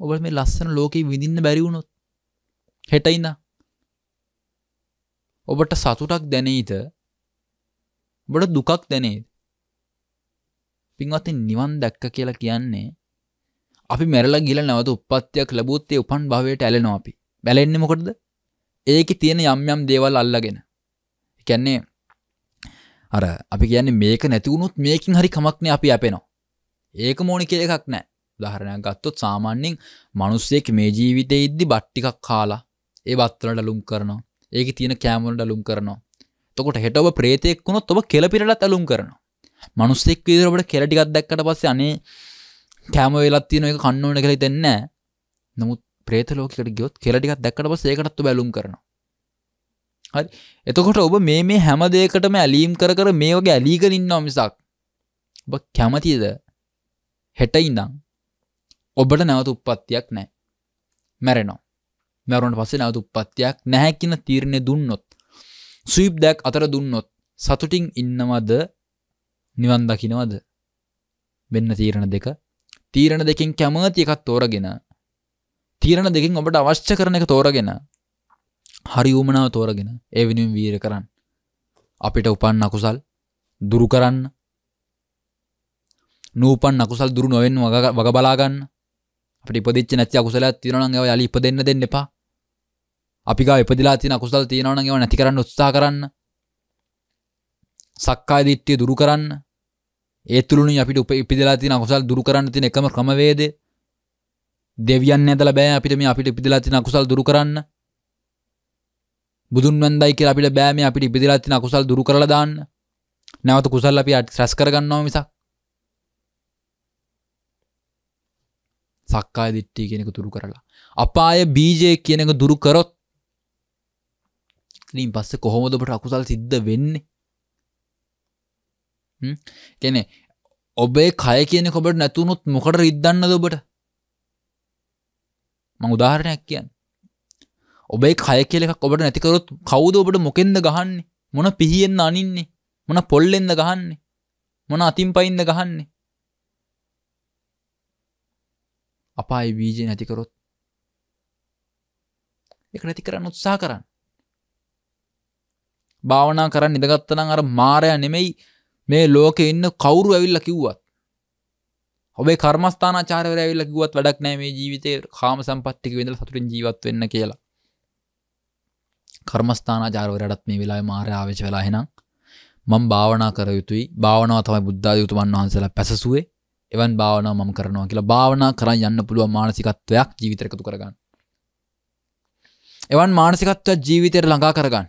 ඔබට මේ ලස්සන ලෝකේ විඳින්න බැරි වුණොත් හෙට ඉඳා ඔබට සතුටක් දැනෙයිද? ඔබට දුකක් දැනෙයිද? පින්වත්නි නිවන් දැක්ක කියලා කියන්නේ අපි මැරලා ගිහලා නැවත උප්පත්තියක් ලැබුවොත් ඒ උපන් භවයට ඇලෙනවා අපි. බැලෙන්නේ මොකටද? ඒකේ තියෙන යම් යම් දේවල් අල්ලගෙන. ඒ කියන්නේ අර අපි කියන්නේ මේක නැති වුණොත් මේකෙන් හරි කමක් නෑ අපි යැපෙනවා. ඒක මොණි කියලා එකක් නෑ. උදාහරණයක් ගත්තොත් සාමාන්‍යයෙන් මිනිස්සෙක් මේ ජීවිතේ ඉද්දි බත් ටිකක් කාලා ඒ බත් වලට ලුම් කරනවා. ඒක තියෙන කෑමලට අලුම් කරනවා තොකොට හෙට ඔබ ප්‍රේතෙක්කුණ ඔබ කෙලපිරලත් අලුම් කරනවා මනුස්සෙක් විදරට කෙලටිකත් දැක්කට පස්සේ අනේ කෑම වෙලත් තියෙන එක කන්නඕන කළ දෙන්න නමුත් ප්‍රේතලෝකට ගියොත් කෙලටිකත් දැක්කට පස් ඒකටත්තු බැලුම් කරනවා හරි එතකොට ඔබ මේ මේ හැම දෙයකටම ඇලීම් කර කර මේ වගේ ඇලීකලින්නවා මිසක් ඔබ කැමතිද හෙට ඉඳං ඔබට නැවත උප්පත්තියක් නෑ මැරෙනවා මැරුණට පස්සේ නැවත උප්පත්තියක් නැහැ කියන තීරණය දුන්නොත් ස්වීප් දැක් අතර දුන්නොත් සතුටින් ඉන්නවද නිවන් දකින්නවද වෙන්න තීරණ දෙක තීරණ දෙකෙන් කැමති එකක් තෝරගෙන තීරණ දෙකින් ඔබට අවශ්‍ය කරන එක තෝරගෙන හරි වුමනාව තෝරගෙන ඒ වෙනුවෙන් වීර කරන්න අපිට උපන් අකුසල් දුරු කරන්න නූපන් අකුසල් දුරු නොවෙන් වග බලාගන්න අපිට ඉපදිච්ච නැති අකුසලයක් තියෙනවා නම් ඒවා යලි ඉපදෙන්න දෙන්න එපා. අපි ගාව ඉපදිලා තියෙන අකුසල තියෙනවා නම් ඒවා නැති කරන්න උත්සාහ කරන්න. සක්කාය දිට්ඨිය දුරු කරන්න. ඒ තුලුණුයි අපිට ඉපදිලා තියෙන අකුසල දුරු කරන්න තියෙන එකම ක්‍රමවේදය. දෙවියන් නැදලා බෑ අපිට මේ අපිට ඉපදිලා තියෙන අකුසල දුරු කරන්න. බුදුන් වන්දයි කියලා අපිට බෑ මේ අපිට ඉපදිලා තියෙන අකුසල දුරු කරලා දාන්න. නැවත කුසල් අපි රැස් කරගන්නවා මිසක් සක්කාය දිට්ටි කෙනෙක තුරු කරලා. අපාය බීජය කියනක දුරු කරොත් ලින් පස්ස කොහොමදට අකුසල් සිද්ධ වෙන්නේ කෙනෙ ඔබේ කය කියන කොබට නැතුනුත් මොකට රිද්දන්න දඔබට මං උදාහරණයක් කියන්න ඔබේ කය කියලෙක් ඔබට නැතිකරුත් කවුද ඔබට මොකෙන්ද ගහන්නේ මොන පිහියෙන්න්න අනින්නේ මොන පොල්ලෙන්ද ගහන්නේ මොන අතින් පයින්ද ගහන්නේ අපායේ බීජය නැති කරොත් ඒක නැති කරන්න උත්සාහ කරන්න. භාවනා කරන්න ඉඳගත්තනම් අර මායя නෙමෙයි මේ ලෝකේ ඉන්න කවුරු ඇවිල්ලා කිව්වත් ඔබේ කර්මස්ථානාචාර්යවරයා ඇවිල්ලා කිව්වත් වැඩක් නැහැ මේ ජීවිතේ කාම සම්පත්තික විඳලා සතුටින් ජීවත් වෙන්න කියලා. කර්මස්ථානාචාර්යවරයාටත් මේ වෙලාවේ මාය ආවෙච්ච වෙලා එහෙනම් මම භාවනා කර යුතුයි. භාවනාව තමයි බුද්ධ ආදී උතුමන් වහන්සේලා පැසසුවේ. එවන් භාවනා මම කරනවා කියලා භාවනා කරන් යන්න පුළුවන් මානසිකත්වයක් ජීවිතයට එකතු කරගන්න. එවන් මානසිකත්වයක් ජීවිතයට ළඟා කරගන්න.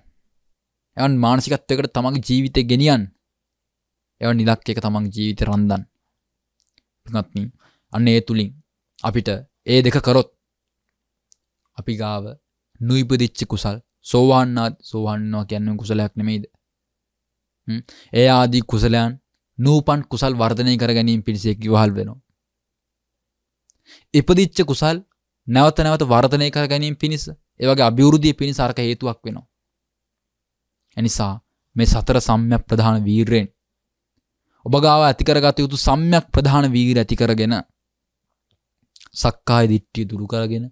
එවන් මානසිකත්වයකට තමන්ගේ ජීවිතේ ගෙනියන්න. එවන් ඉලක්කයක තමන්ගේ ජීවිතේ රඳන්න. පින්වත්නි, අන්න ඒ තුලින් අපිට ඒ දෙක කරොත් අපි ගාව නුයිපදිච්ච කුසල් සෝවාන්නා සෝවන්නවා කියන්නේ කුසලයක් නෙමෙයිද? ඒ ආදී කුසලයන් නූපන් කුසල් වර්ධනය කර ගැනීම පිණිසෙක් යොහල් වෙනවා. ඉපදිච්ච කුසල් නැවත නැවත වර්ධනය කර ගැනීම පිණිස ඒවගේ අභිවෘද්ධිය පිණිස අරක හේතුවක් වෙනවා. එනිසා මේ සතර සම්‍යක් ප්‍රධාන වීරයෙන් ඔබ ගාව ඇති කරගත යුතු සම්‍යක් ප්‍රධාන වීර ඇති කරගෙන සක්කාය දිට්ඨිය දුරු කරගෙන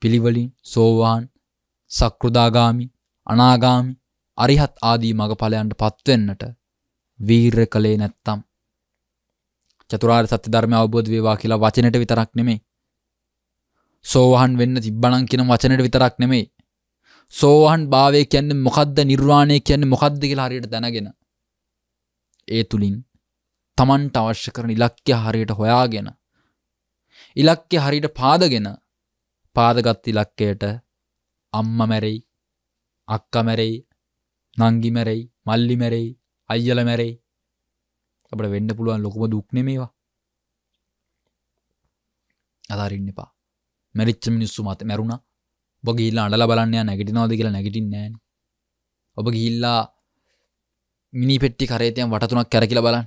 පිළිවලින් සෝවාන් සක්‍රුදාගාමි අනාගාමි අරිහත් ආදී මඟ ඵලයන්ටපත් වෙන්නට වීර කළේ නැත්තම් චතුරාර්ය සත්‍ය ධර්මය අවබෝධ වේවා කියලා වචනෙට විතරක් නෙමෙයි සෝවහන් වෙන්න තිබ්බනම් කියන වචනෙට විතරක් නෙමෙයි සෝවහන් භාවය කියන්නේ මොකද්ද නිර්වාණය කියන්නේ මොකද්ද කියලා හරියට දැනගෙන ඒ තුලින් Tamanට අවශ්‍ය කරන ඉලක්කය හරියට හොයාගෙන ඉලක්කය හරියට පාදගෙන පාදගත් ඉලක්කයට අම්මා මැරෙයි අක්කා මැරෙයි නංගි මැරෙයි මල්ලි මැරෙයි අයියල මැරෙයි අපට වෙන්න පුළුවන් ලොකුම දුක්න මේවා අදාරන්න එපා මැරිච්ච මිනිස්සු මත මැරුණ ඔබ ගිල්ලා අඩල බලන්නය නැගටිනවාද කියලා නැගටින් නෑන ඔබ ගිල්ලා මිනි පෙට්ටි කරේතයන් වටතුනක් කැරකිල බලන්න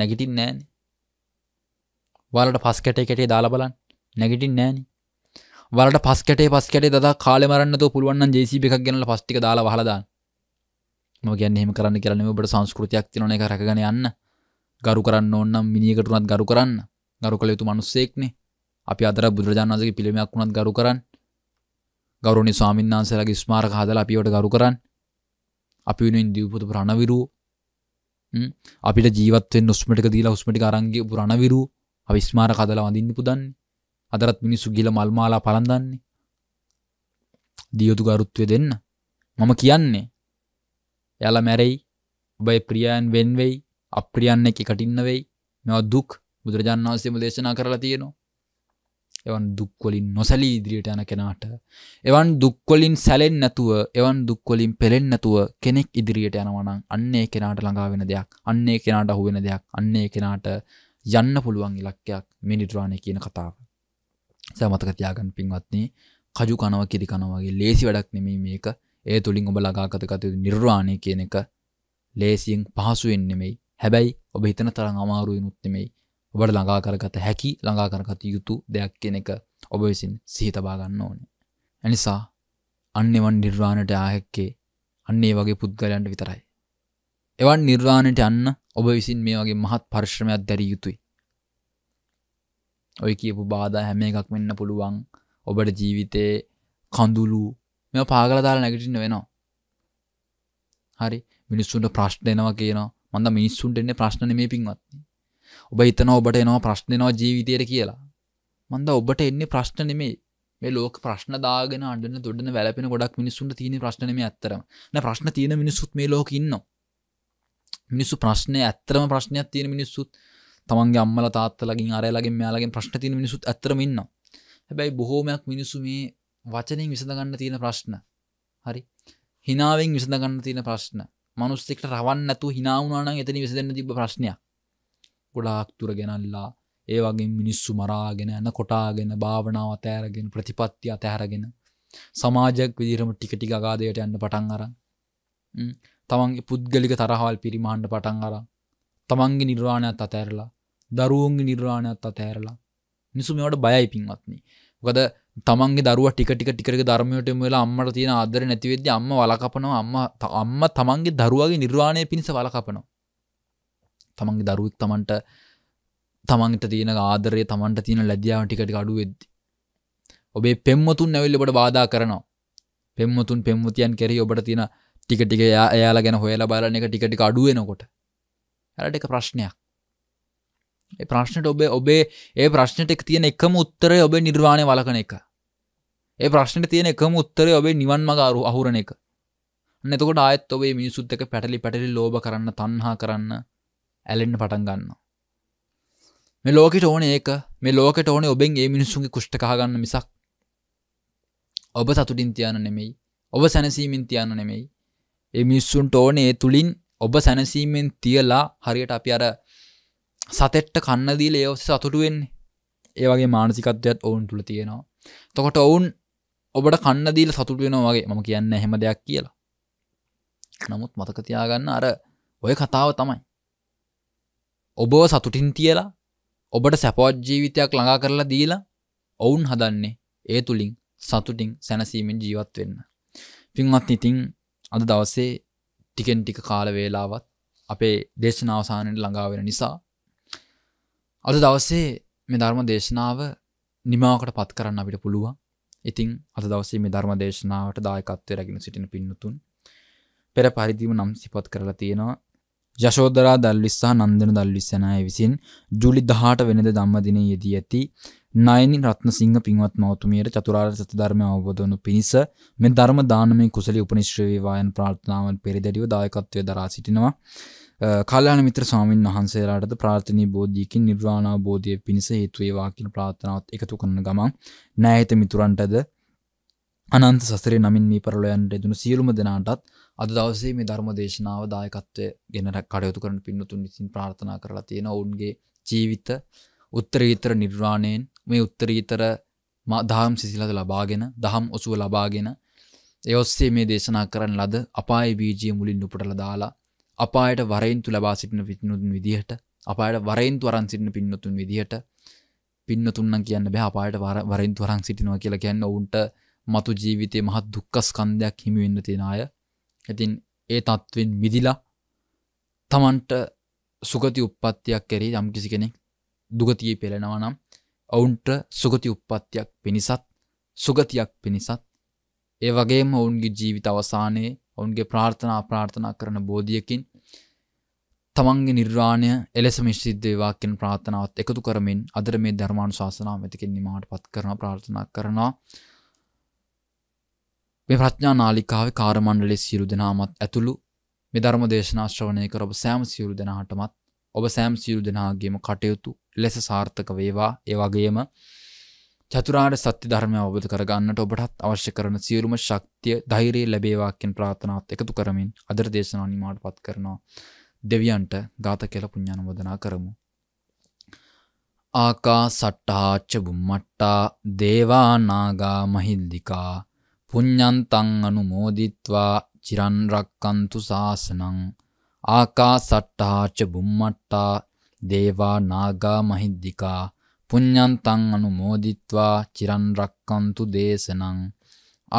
නැගිටින් නෑන වලට පස් කැටේ කැටේ දාලා බලන් නැගිටින් නෑනේ වලට පස් කැටේ පස් කැටේ දා කාලෙ මරන්නතු පුළුවන් ජේසිබ එකක් ගැනල පස්්ටික දාලා හලදාන්න ම ගැන් හෙම කරන්න කරන්න ඔබට සංස්කෘතියක් තිනන එක රැකගෙන යන්න ගරු කරන්න ඕන්නම් මිනිියකටුනත් ගරු කරන්න ගරු කළ යුතු මනුස්සෙක්නේ අපි අදර බුදුරජාණන්සගේ පිළිමයක් වුණත් ගරු කරන්න ගෞරනි ස්වාමින්නාන්සලගේ ස්මාරක හදල අපිවට ගරු කරන්න අපි වෙනුවෙන් දවපුතු ප්‍රණවිරූ අපිට ජීවත්වෙන් නොස්මටික දීලා හස්මටි අරන්ගේ පුරණවිරු අවිස්මාර කදලා වඳින්න පුදන්න අදරත් මිනිස්සු ගිල මල්මාලා පලඳන්නේ දියුතු ගරුත්වය දෙන්න මම කියන්නේ එයාලා මැරෙයි. ඔබේ ප්‍රියයන් වෙන් වෙයි. අප්‍රියයන් එක්ක කටින්න වෙයි. මේවා දුක් බුදුරජාණන් වහන්සේම දේශනා කරලා තියෙනවා. එවන් දුක් වලින් නොසැලී ඉදිරියට යන කෙනාට එවන් දුක් වලින් සැලෙන්නේ නැතුව එවන් දුක් වලින් පෙලෙන්නේ නැතුව කෙනෙක් ඉදිරියට යනවා නම් අන්නේ කෙනාට ළඟා වෙන දෙයක් අන්නේ කෙනාට අහු වෙන දෙයක් අන්නේ කෙනාට යන්න පුළුවන් ඉලක්කයක් මේ නිර්වාණය කියන කතාව. සමතක තියාගන්න පින්වත්නි කජු කනවා කිරි කනවා වගේ ලේසි වැඩක් නෙමෙයි මේක. ඒ තුළින් ඔබ ලගාකතකතයුතු නිර්වාණය කියන එක ලේසියෙන් පහසුවෙන් නෙමෙයි. හැබැයි ඔබ හිතන තරම් අමාරුවෙන් උත් නෙමෙයි. ඔබට ළඟා කරගත හැකි ළඟා කරගත යුතු දෙයක් කියන එක ඔබ විසින් සිහි තබා ගන්න ඕනේ. එනිසා අන්නේවන් නිර්වාණයට ආහැක්කේ අන්නේ වගේ පුද්ගලයන්ට විතරයි. එවන් නිර්වාණයට යන්න ඔබ විසින් මේ වගේ මහත් පරිශ්‍රමයක් දැරිය යුතුයි. ඔය කියපු බාධා හැම එකක් වෙන්න පුළුවන්. ඔබට ජීවිතේ කඳුළු මෙ පාගල දාල නැගටින්න වෙනවා හරි මිනිස්සුන්ට ප්‍රශ්න එනවා කියනවා මන්ද මිනිස්සුන්ට එන්නේ ප්‍රශ්න මේ පින්වත්නි ඔබ හිතනවා ඔබට එනවා ප්‍රශ්න එනවා ජීවිතයට කියලා මන්ද ඔබට එන්නේ ප්‍රශ්න නෙමේ මේ ලෝක ප්‍රශ්න දාගෙන අඩන්න දොඩන වැලපෙන ගොඩක් මිනිස්සුන්ට තියෙන ප්‍රශ්න මේ ඇත්තරම න ප්‍රශ්න තියෙන මිනිස්සුත් මේ ලෝක ඉන්නවා මිනිස්සු ප්‍රශ්නය ඇත්තරම ප්‍රශ්නයක් තියෙන මිනිස්සුත් තමන්ගේ අම්මල තාත්තලගින් අරයලගින් මෙයාලගෙන් ප්‍රශ්න තියෙන මිනිසුත් ඇතරම ඉන්නවා හැබැයි බොහෝමයක් මිනිස්සු මේ වචනින් විසඳගන්න තියෙන ප්‍රශ්න හරි හිනාවෙන් විසඳගන්න තියෙන ප්‍රශ්න මනුස්සෙක්ට රවන්නතු හිනාවුනාන එතන විසඳන්න තිබ ප්‍රශ්නයක් ගොඩාක් තුර ගෙනල්ලා ඒ වගේ මිනිස්සු මරාගෙන ඇන කොටාගෙන භාවනාව තෑරගෙන ප්‍රතිපත්ති අතහැරගෙන සමාජක් විදිරම ටිකටි ගාදයට යන්න පටන් අර තමන්ගේ පුද්ගලික තරහවල් පිරිමහන්ඩ පටන් අර තමන්ගේ නිර්වාණයත් අතෑරලා දරුවන්ගේ නිර්වාණයත් අතෑරලා නිසු මෙවට බයයි පින්වත්න ගොද තමන්ගේ දරුව ටිකටික ටිකරක ධර්මයටම වෙලා අම්මට තියෙන අදර නැතිවෙද අම්ම වලකපනවා අම්ම අම්ම තමන්ගේ දරුවගේ නිර්වාණය පිණිස වලකපනවා. තමන්ගේ දරුවෙක් තමන්ට තමන්ට තියෙන ආදරය තමන්ට තියෙන ලැජ්‍යාව ටිකටි අඩු වෙද්දි. ඔබේ පෙම්මතුන් නැවිල්ලබට බාධා කරනවා. පෙම්මතුන් පෙම්මතියන් කෙරෙහි ඔබට තියෙන ටිකටික එයාලා ගැන හොයලා බලන එක ටිකටික අඩුවෙනකොට. ඇලට එක ප්‍රශ්නයක්. ප්‍රශ්නට ඔබේ ඔබේ ඒ ප්‍රශ්නට තියෙන එකම උත්තරය ඔබේ නිර්වාණය වලකන එක. ඒ ප්‍රශ්නට තියෙන එකම උත්තරය ඔබේ නිවන් මඟ අරු අහුරන එක. එතකොට ආයෙත් ඔබේ මිනිසුත් එක පැටලි පැටලි ලෝභ කරන්න, තණ්හා කරන්න, ඇලෙන්න පටන් ගන්නවා. මේ ලෝකෙට ඕනේ ඒක. මේ ලෝකෙට ඕනේ ඔබෙන් ඒ මිනිස්සුන්ගේ කුෂ්ඨ කහගන්න මිසක් ඔබ සතුටින් තියන්න නෙමෙයි. ඔබ සැනසීමෙන් තියන්න නෙමෙයි. ඒ මිනිස්සුන්ට ඕනේ ඒ තුලින් ඔබ සැනසීමෙන් තියලා හරියට අපි අර සතෙට්ට කන්නදී ලේඔස්ස සතුටුවෙන්නේ ඒවගේ මානසිකත්වයක් ඔවුන් තුළ තියෙනවා තොකොට ඔවුන් ඔබට කන්නදීල සතුටුවෙනවා වගේ මම කියන්න හෙම දෙයක් කියලා නමුත් මතකතියාගන්න අර ඔය කතාව තමයි ඔබව සතුටින් තියලා ඔබට සැපවත් ජීවිතයක් ළඟා කරලා දීලා ඔවුන් හදන්නේ ඒ තුළින් සතුටින් සැනසීමෙන් ජීවත් වෙන්න පින්වත් ඉතිං අද දවසේ ටිකෙන් ටික කාලවේලාවත් අපේ දේශනාවසානයට ළඟාවෙන නිසා අද දවසේ මේ ධර්ම දේශනාව නිමාවකට පත් කරන්න අපිට පුළුවන්. ඉතින් අද දවසේ මේ ධර්ම දේශනාවට දායකත්වය රැගෙන සිටින පින්නතුන් පෙර පරිදිම නම් සිපත් කරලා තියෙනවා. යශෝදරා දල්විස් සහ නන්දන දල්විස් යනාය විසින් ජූලි 18 වෙනිදා ධම්මදිනයේදී ඇති නයනි රත්නසිංහ පින්වත් මවතුමියට චතුරාර්ය සත්‍ය ධර්මය අවබෝධ වනු පිණිස මේ ධර්ම දානමය කුසලී උපනිශ්‍රේ වේවායන් ප්‍රාර්ථනාවන් පෙරදැඩිව දායකත්වයේ දරා සිටිනවා. කල්ලාන මිත්‍ර ස්වාමීන් වහන්සේලාටද ප්‍රාර්ථනී බෝධියකින් නිර්වාණා බෝධිය පිණිස හේතුවේවා කියන ප්‍රාර්ථනාවත් එකතු කරන ගමන් නෑහිත මිතුරන්ටද අනන්ත සසරේ නමින් මේ පරලොයන්ට යදුණු සියලුම දෙනාටත් අද දවසේ මේ ධර්ම දේශනාව දායකත්වය ගෙන කටයුතු කරන පින්නතුන් විසින් ප්‍රාර්ථනා කරලා තියෙන ඔවුන්ගේ ජීවිත උත්තරීතර නිර්වාණයෙන් මේ උත්තරීතර දහම් සිසිලද ලබාගෙන දහම් ඔසුව ලබාගෙන එඔස්සේ මේ දේශනා කරන ලද අපායි බීජිය මුලින් උපටල දාලා අපායට වරෙන්තු ලබා සිටින පිත්නුතුන් විදිහට අපායට වරෙන්තු වරන් සිටින පින්නතුන් විදිහට පින්නතුන්නම් කියන්න බෑ අපායට වරෙන්තු වරන් සිටිනවා කියලා කියන්නේ ඔවුන්ට මතු ජීවිතේ මහත් දුක්ඛස්කන්ධයක් හිමි වෙන්න තියෙන අය. ඉතින් ඒ තත්වෙන් මිදිලා තමන්ට සුගති උප්පත්තියක් කෙරෙහි යම්කිසි කෙනෙක් දුගතියේ පෙළෙනවා නම් ඔවුන්ට සුගති උප්පත්තියක් පිණිසත් සුගතියක් පිණිසත් ඒ වගේම ඔවුන්ගේ ජීවිත අවසානයේ ඔවුන්ගේ ප්‍රාර්ථනා ප්‍රාර්ථනා කරන බෝධියකින් තමන්ගේ නිර්වාණය එලෙසම සිද්ධේවා කියන ප්‍රාර්ථනාවත් එකතු කරමින් අදර මේ ධර්මානුශාසනාව මෙතකින් නිමාවටපත් කරන ප්‍රාර්ථනා කරනවා. මේ ප්‍රඥා නාලිකාවේ කාර්මණ්ඩලයේ සියලු දෙනාමත් ඇතුළු මේ ධර්ම දේශනා ශ්‍රවණය කර ඔබ සෑම සියලු දෙනාටමත් ඔබ සෑම සියලු දෙනාගේම කටයුතු ලෙස සාර්ථක වේවා. ඒ වගේම චතුරාර්ය සත්‍ය ධර්මය අවබෝධ කරගන්නට ඔබටත් අවශ්‍ය කරන සියලුම ශක්තිය ධෛර්යය ලැබේවා කියන ප්‍රාර්ථනාවත් එකතු කරමින් අදර දේශනාව නිමාවටපත් කරනවා. දෙවියන්ට ගාත කියල පුඤ්ඥානමෝදනා කරමු. ආකා සට්ටාච්ච බුම්මට්ටා දේවානාගා මහිද්දිකා පුඤ්ඥන්තං අනු මෝදිත්වා චිරන්රක්කන්තු ශාසනං ආකා සට්ටාච්ච බුම්මට්ටා දේවා නාගා මහිද්දිකා පුඤ්ඤන්තං අනුමෝදිත්වා චිරන් රක්කන්තු දේශනං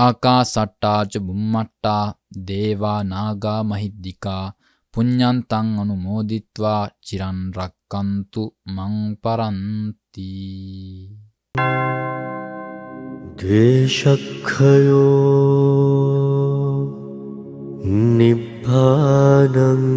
ආකාසට්ටාච බුම්මට්ටා දේවා නාගා මහිද්దికා පුඤ්ඤන්තං අනුමෝදිත්වා චිරන් රක්කන්තු මං පරන්ති ද්වේෂක්ඛයෝ නිබ්බානං